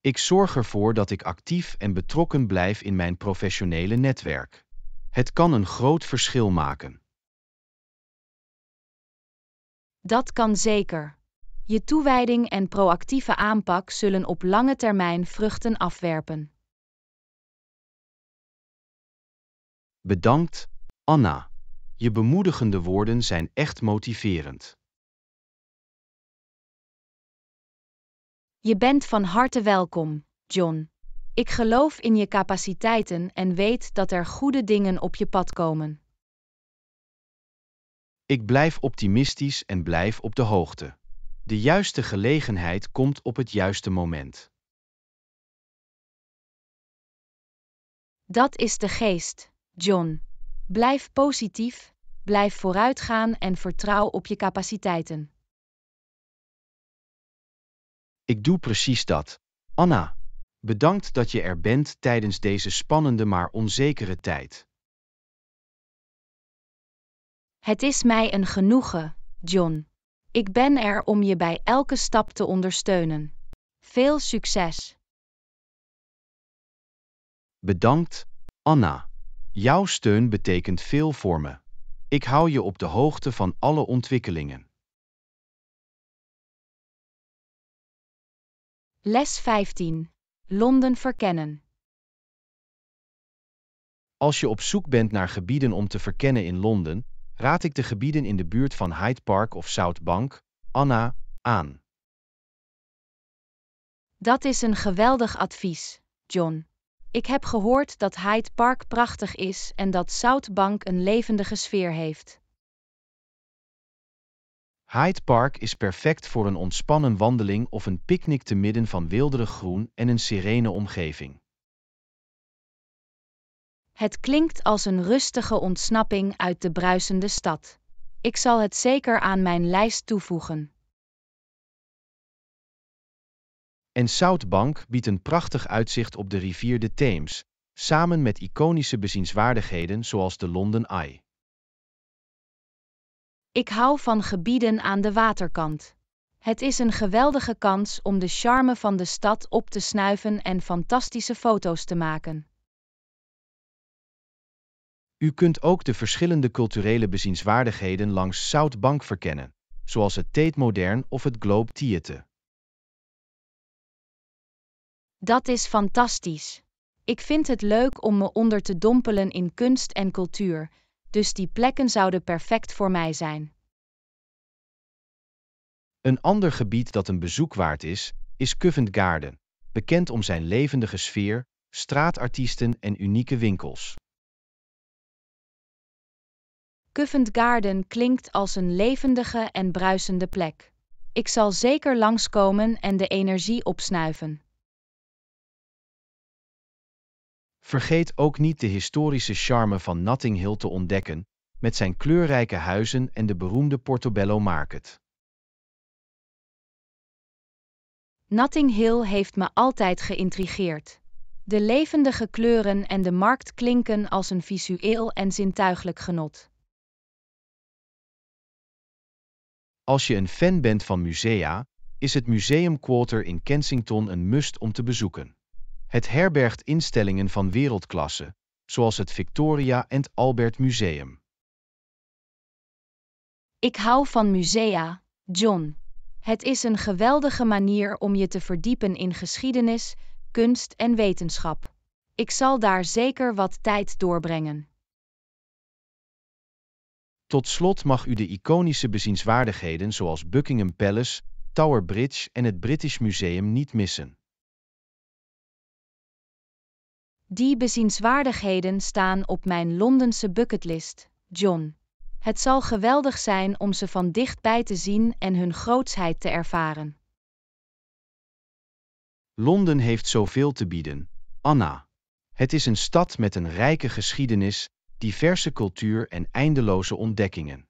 Ik zorg ervoor dat ik actief en betrokken blijf in mijn professionele netwerk. Het kan een groot verschil maken. Dat kan zeker. Je toewijding en proactieve aanpak zullen op lange termijn vruchten afwerpen. Bedankt, Anna. Je bemoedigende woorden zijn echt motiverend. Je bent van harte welkom, John. Ik geloof in je capaciteiten en weet dat er goede dingen op je pad komen. Ik blijf optimistisch en blijf op de hoogte. De juiste gelegenheid komt op het juiste moment. Dat is de geest, John. Blijf positief, blijf vooruitgaan en vertrouw op je capaciteiten. Ik doe precies dat. Anna, bedankt dat je er bent tijdens deze spannende maar onzekere tijd. Het is mij een genoegen, John. Ik ben er om je bij elke stap te ondersteunen. Veel succes! Bedankt, Anna. Jouw steun betekent veel voor me. Ik hou je op de hoogte van alle ontwikkelingen. Les 15. Londen verkennen. Als je op zoek bent naar gebieden om te verkennen in Londen, raad ik de gebieden in de buurt van Hyde Park of South Bank, Anna, aan. Dat is een geweldig advies, John. Ik heb gehoord dat Hyde Park prachtig is en dat South Bank een levendige sfeer heeft. Hyde Park is perfect voor een ontspannen wandeling of een picknick te midden van wilderig groen en een serene omgeving. Het klinkt als een rustige ontsnapping uit de bruisende stad. Ik zal het zeker aan mijn lijst toevoegen. En Zoutbank biedt een prachtig uitzicht op de rivier de Theems, samen met iconische bezienswaardigheden zoals de London Eye. Ik hou van gebieden aan de waterkant. Het is een geweldige kans om de charme van de stad op te snuiven en fantastische foto's te maken. U kunt ook de verschillende culturele bezienswaardigheden langs Zoutbank verkennen, zoals het Tate Modern of het Globe Theatre. Dat is fantastisch. Ik vind het leuk om me onder te dompelen in kunst en cultuur, dus die plekken zouden perfect voor mij zijn. Een ander gebied dat een bezoek waard is, is Covent Garden, bekend om zijn levendige sfeer, straatartiesten en unieke winkels. Covent Garden klinkt als een levendige en bruisende plek. Ik zal zeker langskomen en de energie opsnuiven. Vergeet ook niet de historische charme van Notting Hill te ontdekken, met zijn kleurrijke huizen en de beroemde Portobello Market. Notting Hill heeft me altijd geïntrigeerd. De levendige kleuren en de markt klinken als een visueel en zintuigelijk genot. Als je een fan bent van musea, is het Museum Quarter in Kensington een must om te bezoeken. Het herbergt instellingen van wereldklasse, zoals het Victoria en Albert Museum. Ik hou van musea, John. Het is een geweldige manier om je te verdiepen in geschiedenis, kunst en wetenschap. Ik zal daar zeker wat tijd doorbrengen. Tot slot mag u de iconische bezienswaardigheden zoals Buckingham Palace, Tower Bridge en het British Museum niet missen. Die bezienswaardigheden staan op mijn Londense bucketlist, John. Het zal geweldig zijn om ze van dichtbij te zien en hun grootsheid te ervaren. Londen heeft zoveel te bieden, Anna. Het is een stad met een rijke geschiedenis, diverse cultuur en eindeloze ontdekkingen.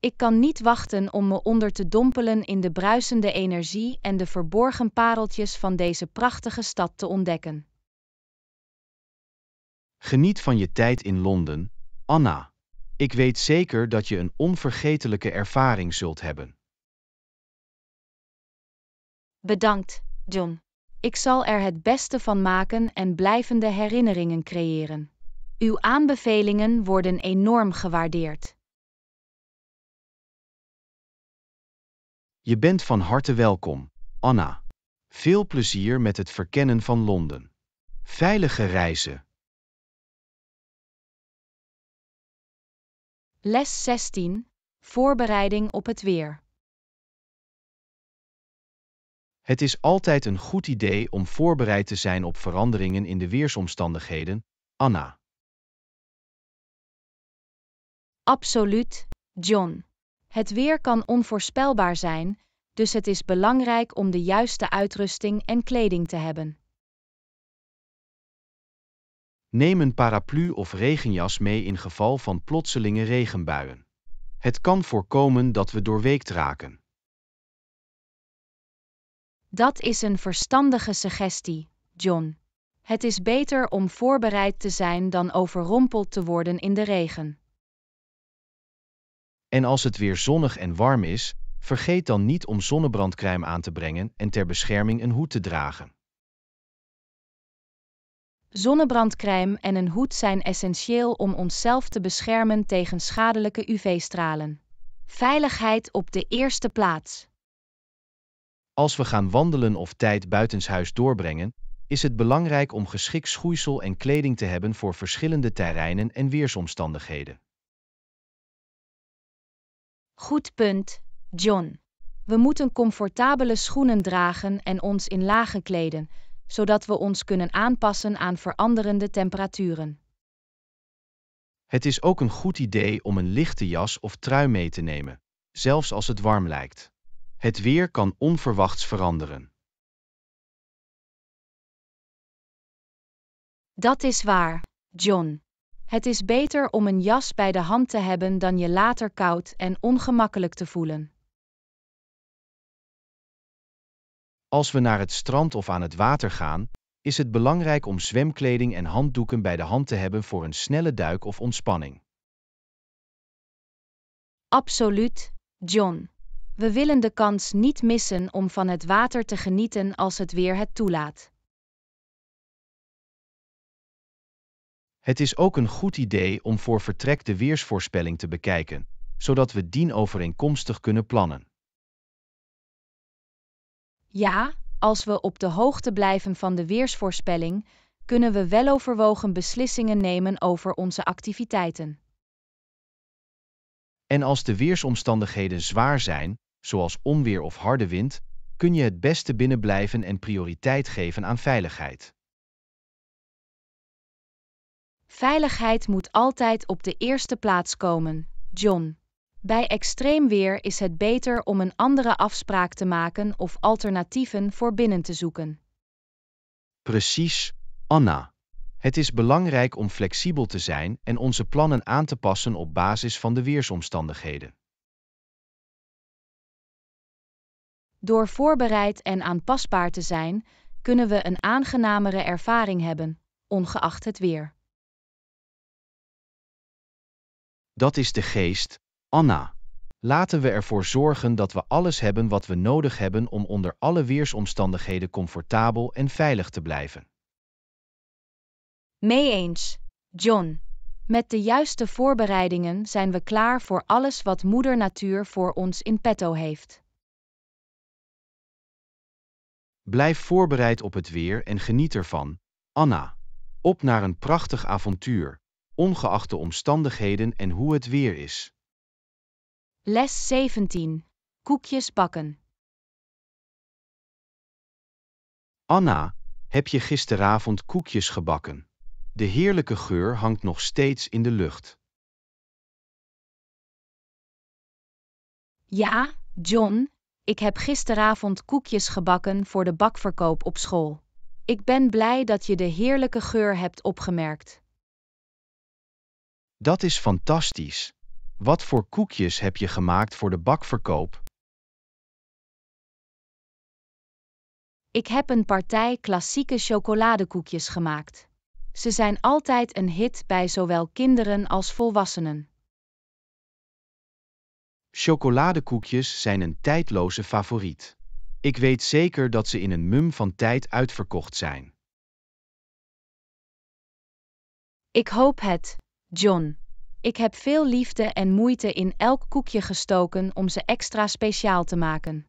Ik kan niet wachten om me onder te dompelen in de bruisende energie en de verborgen pareltjes van deze prachtige stad te ontdekken. Geniet van je tijd in Londen, Anna. Ik weet zeker dat je een onvergetelijke ervaring zult hebben. Bedankt, John. Ik zal er het beste van maken en blijvende herinneringen creëren. Uw aanbevelingen worden enorm gewaardeerd. Je bent van harte welkom, Anna. Veel plezier met het verkennen van Londen. Veilige reizen. Les 16. Voorbereiding op het weer. Het is altijd een goed idee om voorbereid te zijn op veranderingen in de weersomstandigheden, Anna. Absoluut, John. Het weer kan onvoorspelbaar zijn, dus het is belangrijk om de juiste uitrusting en kleding te hebben. Neem een paraplu of regenjas mee in geval van plotselinge regenbuien. Het kan voorkomen dat we doorweekt raken. Dat is een verstandige suggestie, John. Het is beter om voorbereid te zijn dan overrompeld te worden in de regen. En als het weer zonnig en warm is, vergeet dan niet om zonnebrandcrème aan te brengen en ter bescherming een hoed te dragen. Zonnebrandcrème en een hoed zijn essentieel om onszelf te beschermen tegen schadelijke UV-stralen. Veiligheid op de eerste plaats. Als we gaan wandelen of tijd buitenshuis doorbrengen, is het belangrijk om geschikt schoeisel en kleding te hebben voor verschillende terreinen en weersomstandigheden. Goed punt, John. We moeten comfortabele schoenen dragen en ons in lagen kleden, zodat we ons kunnen aanpassen aan veranderende temperaturen. Het is ook een goed idee om een lichte jas of trui mee te nemen, zelfs als het warm lijkt. Het weer kan onverwachts veranderen. Dat is waar, John. Het is beter om een jas bij de hand te hebben dan je later koud en ongemakkelijk te voelen. Als we naar het strand of aan het water gaan, is het belangrijk om zwemkleding en handdoeken bij de hand te hebben voor een snelle duik of ontspanning. Absoluut, John. We willen de kans niet missen om van het water te genieten als het weer het toelaat. Het is ook een goed idee om voor vertrek de weersvoorspelling te bekijken, zodat we dienovereenkomstig kunnen plannen. Ja, als we op de hoogte blijven van de weersvoorspelling, kunnen we weloverwogen beslissingen nemen over onze activiteiten. En als de weersomstandigheden zwaar zijn, zoals onweer of harde wind, kun je het beste binnenblijven en prioriteit geven aan veiligheid. Veiligheid moet altijd op de eerste plaats komen, John. Bij extreem weer is het beter om een andere afspraak te maken of alternatieven voor binnen te zoeken. Precies, Anna. Het is belangrijk om flexibel te zijn en onze plannen aan te passen op basis van de weersomstandigheden. Door voorbereid en aanpasbaar te zijn, kunnen we een aangenamere ervaring hebben, ongeacht het weer. Dat is de geest, Anna. Laten we ervoor zorgen dat we alles hebben wat we nodig hebben om onder alle weersomstandigheden comfortabel en veilig te blijven. Mee eens, John. Met de juiste voorbereidingen zijn we klaar voor alles wat Moeder Natuur voor ons in petto heeft. Blijf voorbereid op het weer en geniet ervan. Anna. Op naar een prachtig avontuur, ongeacht de omstandigheden en hoe het weer is. Les 17. Koekjes bakken. Anna, heb je gisteravond koekjes gebakken? De heerlijke geur hangt nog steeds in de lucht. Ja, John, ik heb gisteravond koekjes gebakken voor de bakverkoop op school. Ik ben blij dat je de heerlijke geur hebt opgemerkt. Dat is fantastisch. Wat voor koekjes heb je gemaakt voor de bakverkoop? Ik heb een partij klassieke chocoladekoekjes gemaakt. Ze zijn altijd een hit bij zowel kinderen als volwassenen. Chocoladekoekjes zijn een tijdloze favoriet. Ik weet zeker dat ze in een mum van tijd uitverkocht zijn. Ik hoop het, John. Ik heb veel liefde en moeite in elk koekje gestoken om ze extra speciaal te maken.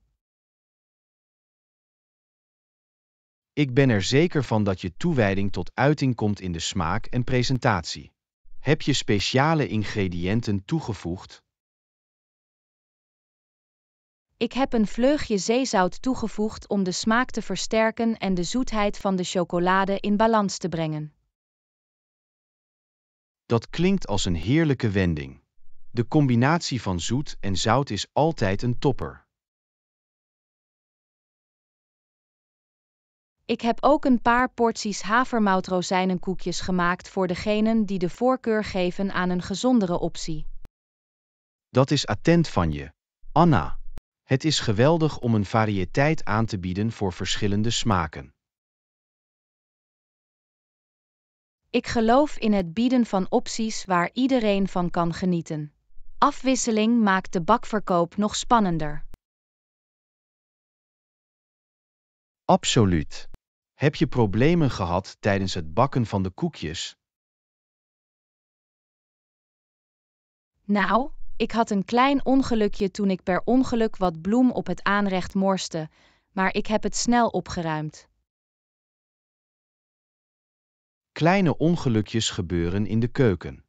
Ik ben er zeker van dat je toewijding tot uiting komt in de smaak en presentatie. Heb je speciale ingrediënten toegevoegd? Ik heb een vleugje zeezout toegevoegd om de smaak te versterken en de zoetheid van de chocolade in balans te brengen. Dat klinkt als een heerlijke wending. De combinatie van zoet en zout is altijd een topper. Ik heb ook een paar porties havermoutrozijnenkoekjes gemaakt voor degenen die de voorkeur geven aan een gezondere optie. Dat is attent van je, Anna. Het is geweldig om een variëteit aan te bieden voor verschillende smaken. Ik geloof in het bieden van opties waar iedereen van kan genieten. Afwisseling maakt de bakverkoop nog spannender. Absoluut. Heb je problemen gehad tijdens het bakken van de koekjes? Nou, ik had een klein ongelukje toen ik per ongeluk wat bloem op het aanrecht morste, maar ik heb het snel opgeruimd. Kleine ongelukjes gebeuren in de keuken.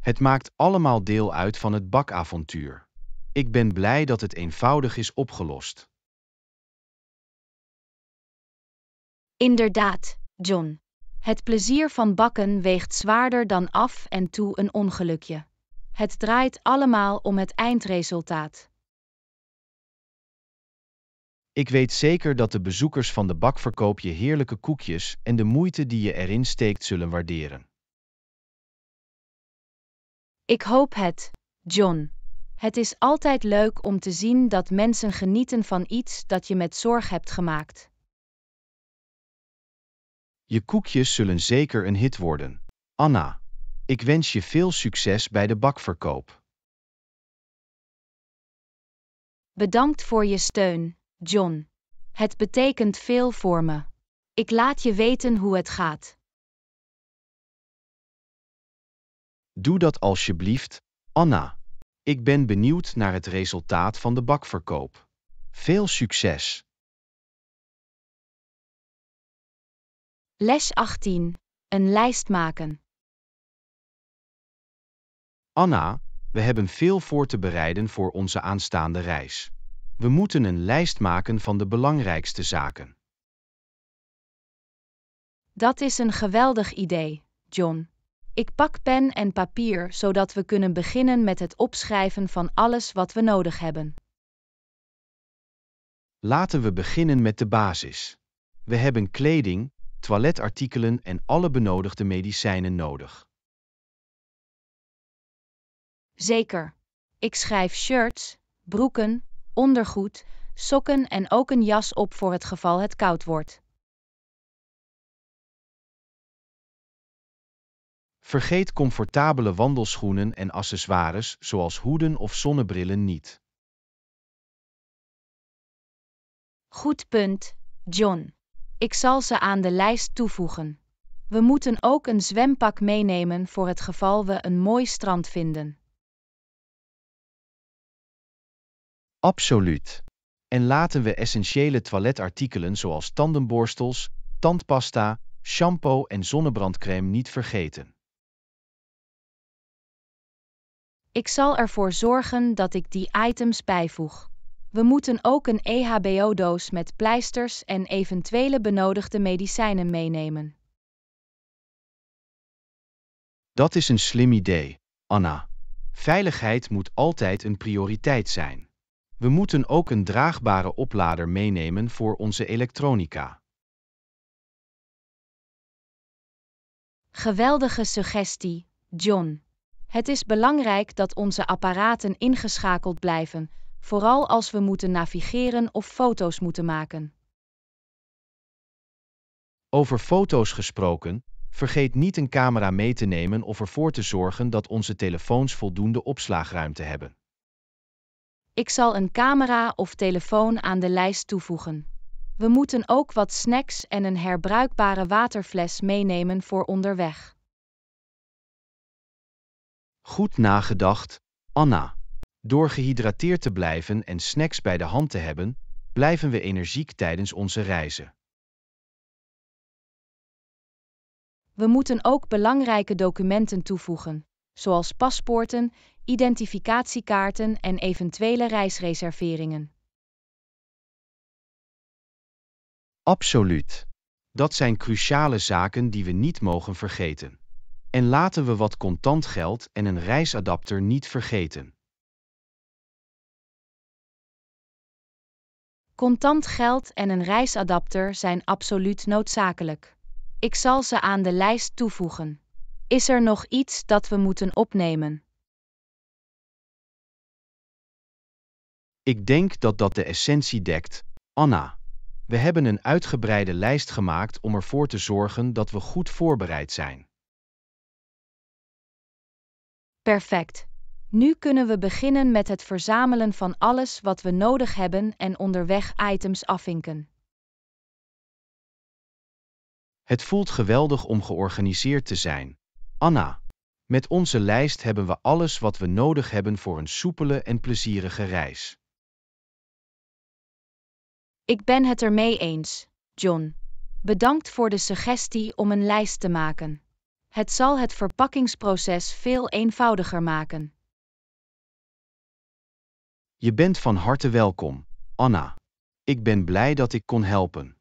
Het maakt allemaal deel uit van het bakavontuur. Ik ben blij dat het eenvoudig is opgelost. Inderdaad, John. Het plezier van bakken weegt zwaarder dan af en toe een ongelukje. Het draait allemaal om het eindresultaat. Ik weet zeker dat de bezoekers van de bakverkoop je heerlijke koekjes en de moeite die je erin steekt zullen waarderen. Ik hoop het, John. Het is altijd leuk om te zien dat mensen genieten van iets dat je met zorg hebt gemaakt. Je koekjes zullen zeker een hit worden. Anna. Ik wens je veel succes bij de bakverkoop. Bedankt voor je steun, John. Het betekent veel voor me. Ik laat je weten hoe het gaat. Doe dat alsjeblieft, Anna. Ik ben benieuwd naar het resultaat van de bakverkoop. Veel succes! Les 18. Een lijst maken. Anna, we hebben veel voor te bereiden voor onze aanstaande reis. We moeten een lijst maken van de belangrijkste zaken. Dat is een geweldig idee, John. Ik pak pen en papier zodat we kunnen beginnen met het opschrijven van alles wat we nodig hebben. Laten we beginnen met de basis. We hebben kleding, toiletartikelen en alle benodigde medicijnen nodig. Zeker. Ik schrijf shirts, broeken, ondergoed, sokken en ook een jas op voor het geval het koud wordt. Vergeet comfortabele wandelschoenen en accessoires zoals hoeden of zonnebrillen niet. Goed punt, John. Ik zal ze aan de lijst toevoegen. We moeten ook een zwempak meenemen voor het geval we een mooi strand vinden. Absoluut. En laten we essentiële toiletartikelen zoals tandenborstels, tandpasta, shampoo en zonnebrandcrème niet vergeten. Ik zal ervoor zorgen dat ik die items bijvoeg. We moeten ook een EHBO-doos met pleisters en eventuele benodigde medicijnen meenemen. Dat is een slim idee, Anna. Veiligheid moet altijd een prioriteit zijn. We moeten ook een draagbare oplader meenemen voor onze elektronica. Geweldige suggestie, John. Het is belangrijk dat onze apparaten ingeschakeld blijven, vooral als we moeten navigeren of foto's moeten maken. Over foto's gesproken, vergeet niet een camera mee te nemen of ervoor te zorgen dat onze telefoons voldoende opslagruimte hebben. Ik zal een camera of telefoon aan de lijst toevoegen. We moeten ook wat snacks en een herbruikbare waterfles meenemen voor onderweg. Goed nagedacht, Anna. Door gehydrateerd te blijven en snacks bij de hand te hebben, blijven we energiek tijdens onze reizen. We moeten ook belangrijke documenten toevoegen, zoals paspoorten, identificatiekaarten en eventuele reisreserveringen. Absoluut. Dat zijn cruciale zaken die we niet mogen vergeten. En laten we wat contant geld en een reisadapter niet vergeten. Contant geld en een reisadapter zijn absoluut noodzakelijk. Ik zal ze aan de lijst toevoegen. Is er nog iets dat we moeten opnemen? Ik denk dat dat de essentie dekt, Anna. We hebben een uitgebreide lijst gemaakt om ervoor te zorgen dat we goed voorbereid zijn. Perfect. Nu kunnen we beginnen met het verzamelen van alles wat we nodig hebben en onderweg items afvinken. Het voelt geweldig om georganiseerd te zijn. Anna, met onze lijst hebben we alles wat we nodig hebben voor een soepele en plezierige reis. Ik ben het ermee eens, John. Bedankt voor de suggestie om een lijst te maken. Het zal het verpakkingsproces veel eenvoudiger maken. Je bent van harte welkom, Anna. Ik ben blij dat ik kon helpen.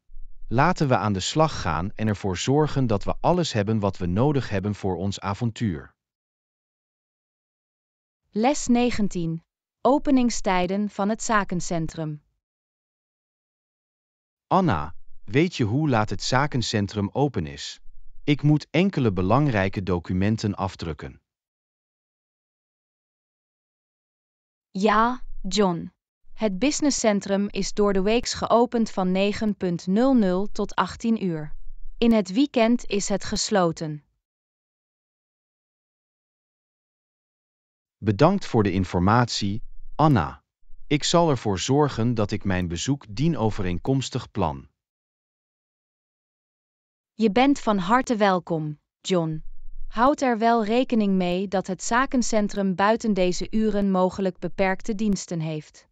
Laten we aan de slag gaan en ervoor zorgen dat we alles hebben wat we nodig hebben voor ons avontuur. Les 19. Openingstijden van het zakencentrum. Anna, weet je hoe laat het zakencentrum open is? Ik moet enkele belangrijke documenten afdrukken. Ja, John. Het businesscentrum is door de weeks geopend van 9.00 tot 18 uur. In het weekend is het gesloten. Bedankt voor de informatie, Anna. Ik zal ervoor zorgen dat ik mijn bezoek dienovereenkomstig plan. Je bent van harte welkom, John. Houd er wel rekening mee dat het zakencentrum buiten deze uren mogelijk beperkte diensten heeft.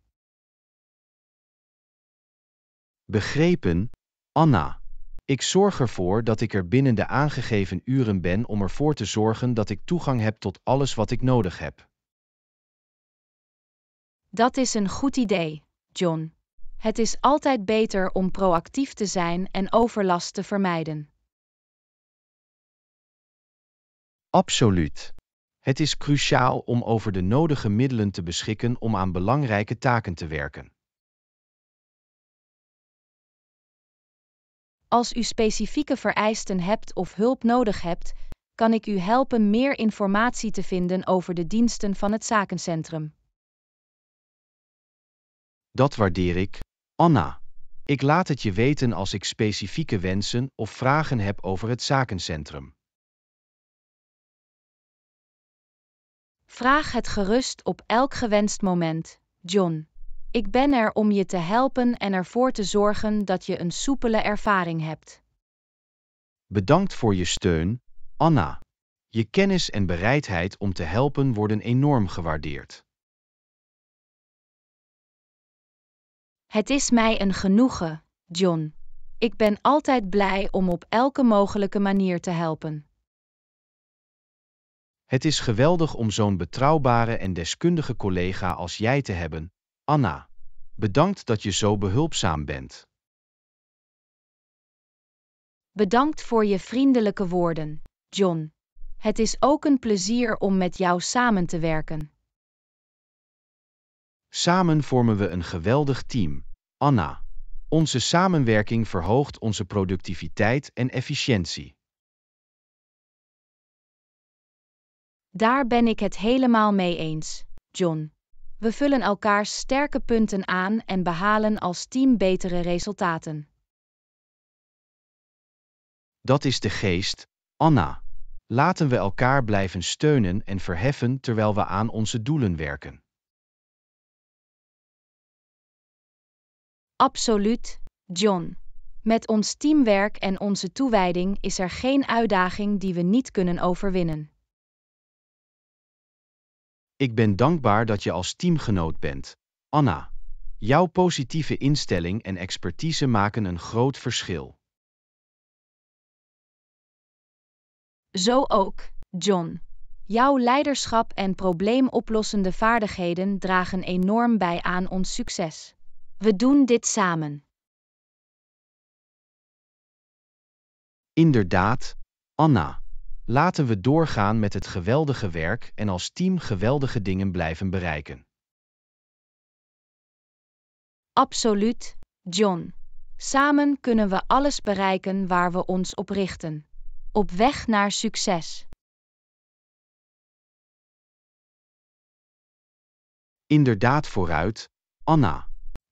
Begrepen, Anna. Ik zorg ervoor dat ik er binnen de aangegeven uren ben om ervoor te zorgen dat ik toegang heb tot alles wat ik nodig heb. Dat is een goed idee, John. Het is altijd beter om proactief te zijn en overlast te vermijden. Absoluut. Het is cruciaal om over de nodige middelen te beschikken om aan belangrijke taken te werken. Als u specifieke vereisten hebt of hulp nodig hebt, kan ik u helpen meer informatie te vinden over de diensten van het zakencentrum. Dat waardeer ik, Anna. Ik laat het je weten als ik specifieke wensen of vragen heb over het zakencentrum. Vraag het gerust op elk gewenst moment, John. Ik ben er om je te helpen en ervoor te zorgen dat je een soepele ervaring hebt. Bedankt voor je steun, Anna. Je kennis en bereidheid om te helpen worden enorm gewaardeerd. Het is mij een genoegen, John. Ik ben altijd blij om op elke mogelijke manier te helpen. Het is geweldig om zo'n betrouwbare en deskundige collega als jij te hebben, Anna. Bedankt dat je zo behulpzaam bent. Bedankt voor je vriendelijke woorden, John. Het is ook een plezier om met jou samen te werken. Samen vormen we een geweldig team. Anna. Onze samenwerking verhoogt onze productiviteit en efficiëntie. Daar ben ik het helemaal mee eens, John. We vullen elkaars sterke punten aan en behalen als team betere resultaten. Dat is de geest, Anna. Laten we elkaar blijven steunen en verheffen terwijl we aan onze doelen werken. Absoluut, John. Met ons teamwerk en onze toewijding is er geen uitdaging die we niet kunnen overwinnen. Ik ben dankbaar dat je als teamgenoot bent, Anna. Jouw positieve instelling en expertise maken een groot verschil. Zo ook, John. Jouw leiderschap en probleemoplossende vaardigheden dragen enorm bij aan ons succes. We doen dit samen. Inderdaad, Anna. Laten we doorgaan met het geweldige werk en als team geweldige dingen blijven bereiken. Absoluut, John. Samen kunnen we alles bereiken waar we ons op richten. Op weg naar succes. Inderdaad vooruit, Anna.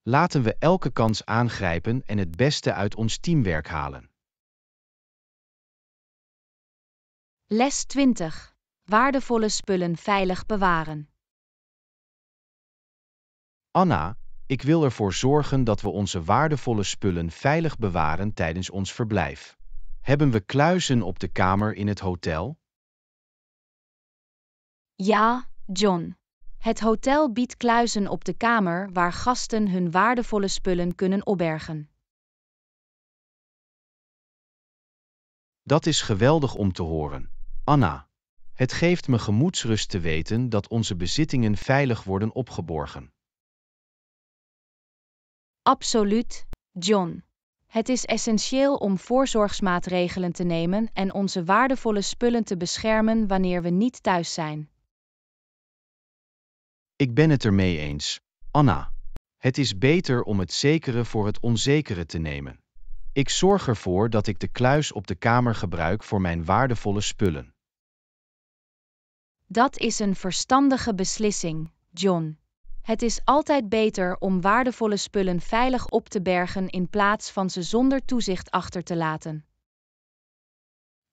Laten we elke kans aangrijpen en het beste uit ons teamwerk halen. Les 20. Waardevolle spullen veilig bewaren. Anna, ik wil ervoor zorgen dat we onze waardevolle spullen veilig bewaren tijdens ons verblijf. Hebben we kluizen op de kamer in het hotel? Ja, John. Het hotel biedt kluizen op de kamer waar gasten hun waardevolle spullen kunnen opbergen. Dat is geweldig om te horen. Anna. Het geeft me gemoedsrust te weten dat onze bezittingen veilig worden opgeborgen. Absoluut, John. Het is essentieel om voorzorgsmaatregelen te nemen en onze waardevolle spullen te beschermen wanneer we niet thuis zijn. Ik ben het ermee eens, Anna. Het is beter om het zekere voor het onzekere te nemen. Ik zorg ervoor dat ik de kluis op de kamer gebruik voor mijn waardevolle spullen. Dat is een verstandige beslissing, John. Het is altijd beter om waardevolle spullen veilig op te bergen in plaats van ze zonder toezicht achter te laten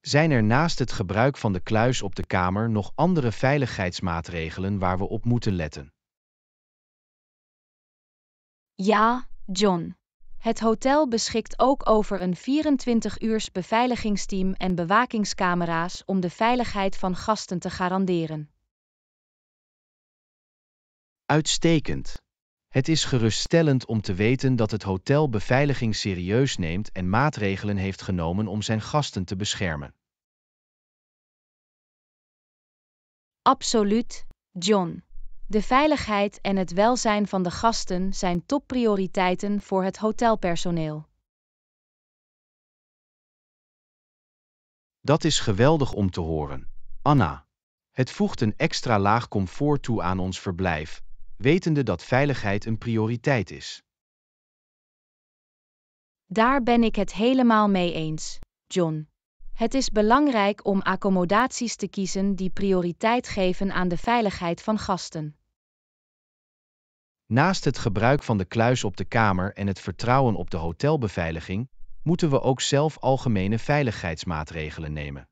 zijn er naast het gebruik van de kluis op de kamer nog andere veiligheidsmaatregelen waar we op moeten letten. Ja, John. Het hotel beschikt ook over een 24-uurs beveiligingsteam en bewakingscamera's om de veiligheid van gasten te garanderen. Uitstekend. Het is geruststellend om te weten dat het hotel beveiliging serieus neemt en maatregelen heeft genomen om zijn gasten te beschermen. Absoluut, John. De veiligheid en het welzijn van de gasten zijn topprioriteiten voor het hotelpersoneel. Dat is geweldig om te horen. Anna. Het voegt een extra laag comfort toe aan ons verblijf, wetende dat veiligheid een prioriteit is. Daar ben ik het helemaal mee eens, John. Het is belangrijk om accommodaties te kiezen die prioriteit geven aan de veiligheid van gasten. Naast het gebruik van de kluis op de kamer en het vertrouwen op de hotelbeveiliging, moeten we ook zelf algemene veiligheidsmaatregelen nemen.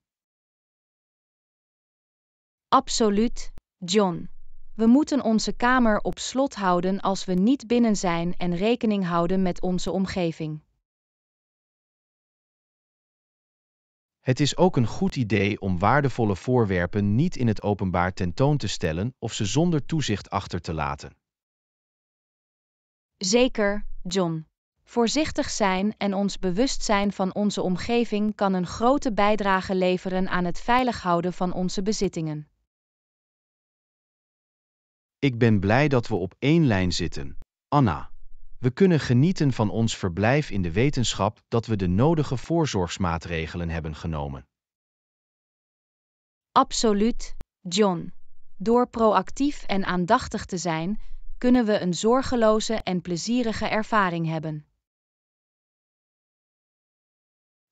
Absoluut, John. We moeten onze kamer op slot houden als we niet binnen zijn en rekening houden met onze omgeving. Het is ook een goed idee om waardevolle voorwerpen niet in het openbaar tentoon te stellen of ze zonder toezicht achter te laten. Zeker, John. Voorzichtig zijn en ons bewust zijn van onze omgeving kan een grote bijdrage leveren aan het veilig houden van onze bezittingen. Ik ben blij dat we op één lijn zitten. Anna. We kunnen genieten van ons verblijf in de wetenschap dat we de nodige voorzorgsmaatregelen hebben genomen. Absoluut, John. Door proactief en aandachtig te zijn, kunnen we een zorgeloze en plezierige ervaring hebben.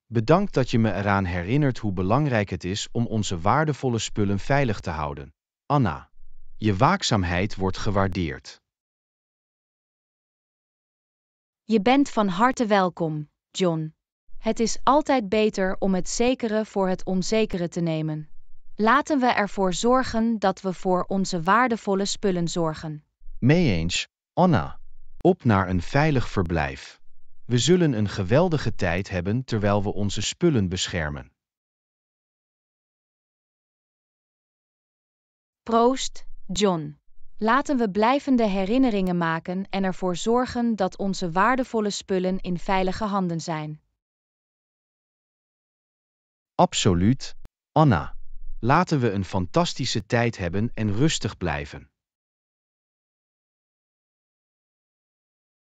Bedankt dat je me eraan herinnert hoe belangrijk het is om onze waardevolle spullen veilig te houden. Anna. Je waakzaamheid wordt gewaardeerd. Je bent van harte welkom, John. Het is altijd beter om het zekere voor het onzekere te nemen. Laten we ervoor zorgen dat we voor onze waardevolle spullen zorgen. Mee eens, Anna. Op naar een veilig verblijf. We zullen een geweldige tijd hebben terwijl we onze spullen beschermen. Proost, John. Laten we blijvende herinneringen maken en ervoor zorgen dat onze waardevolle spullen in veilige handen zijn. Absoluut, Anna. Laten we een fantastische tijd hebben en rustig blijven.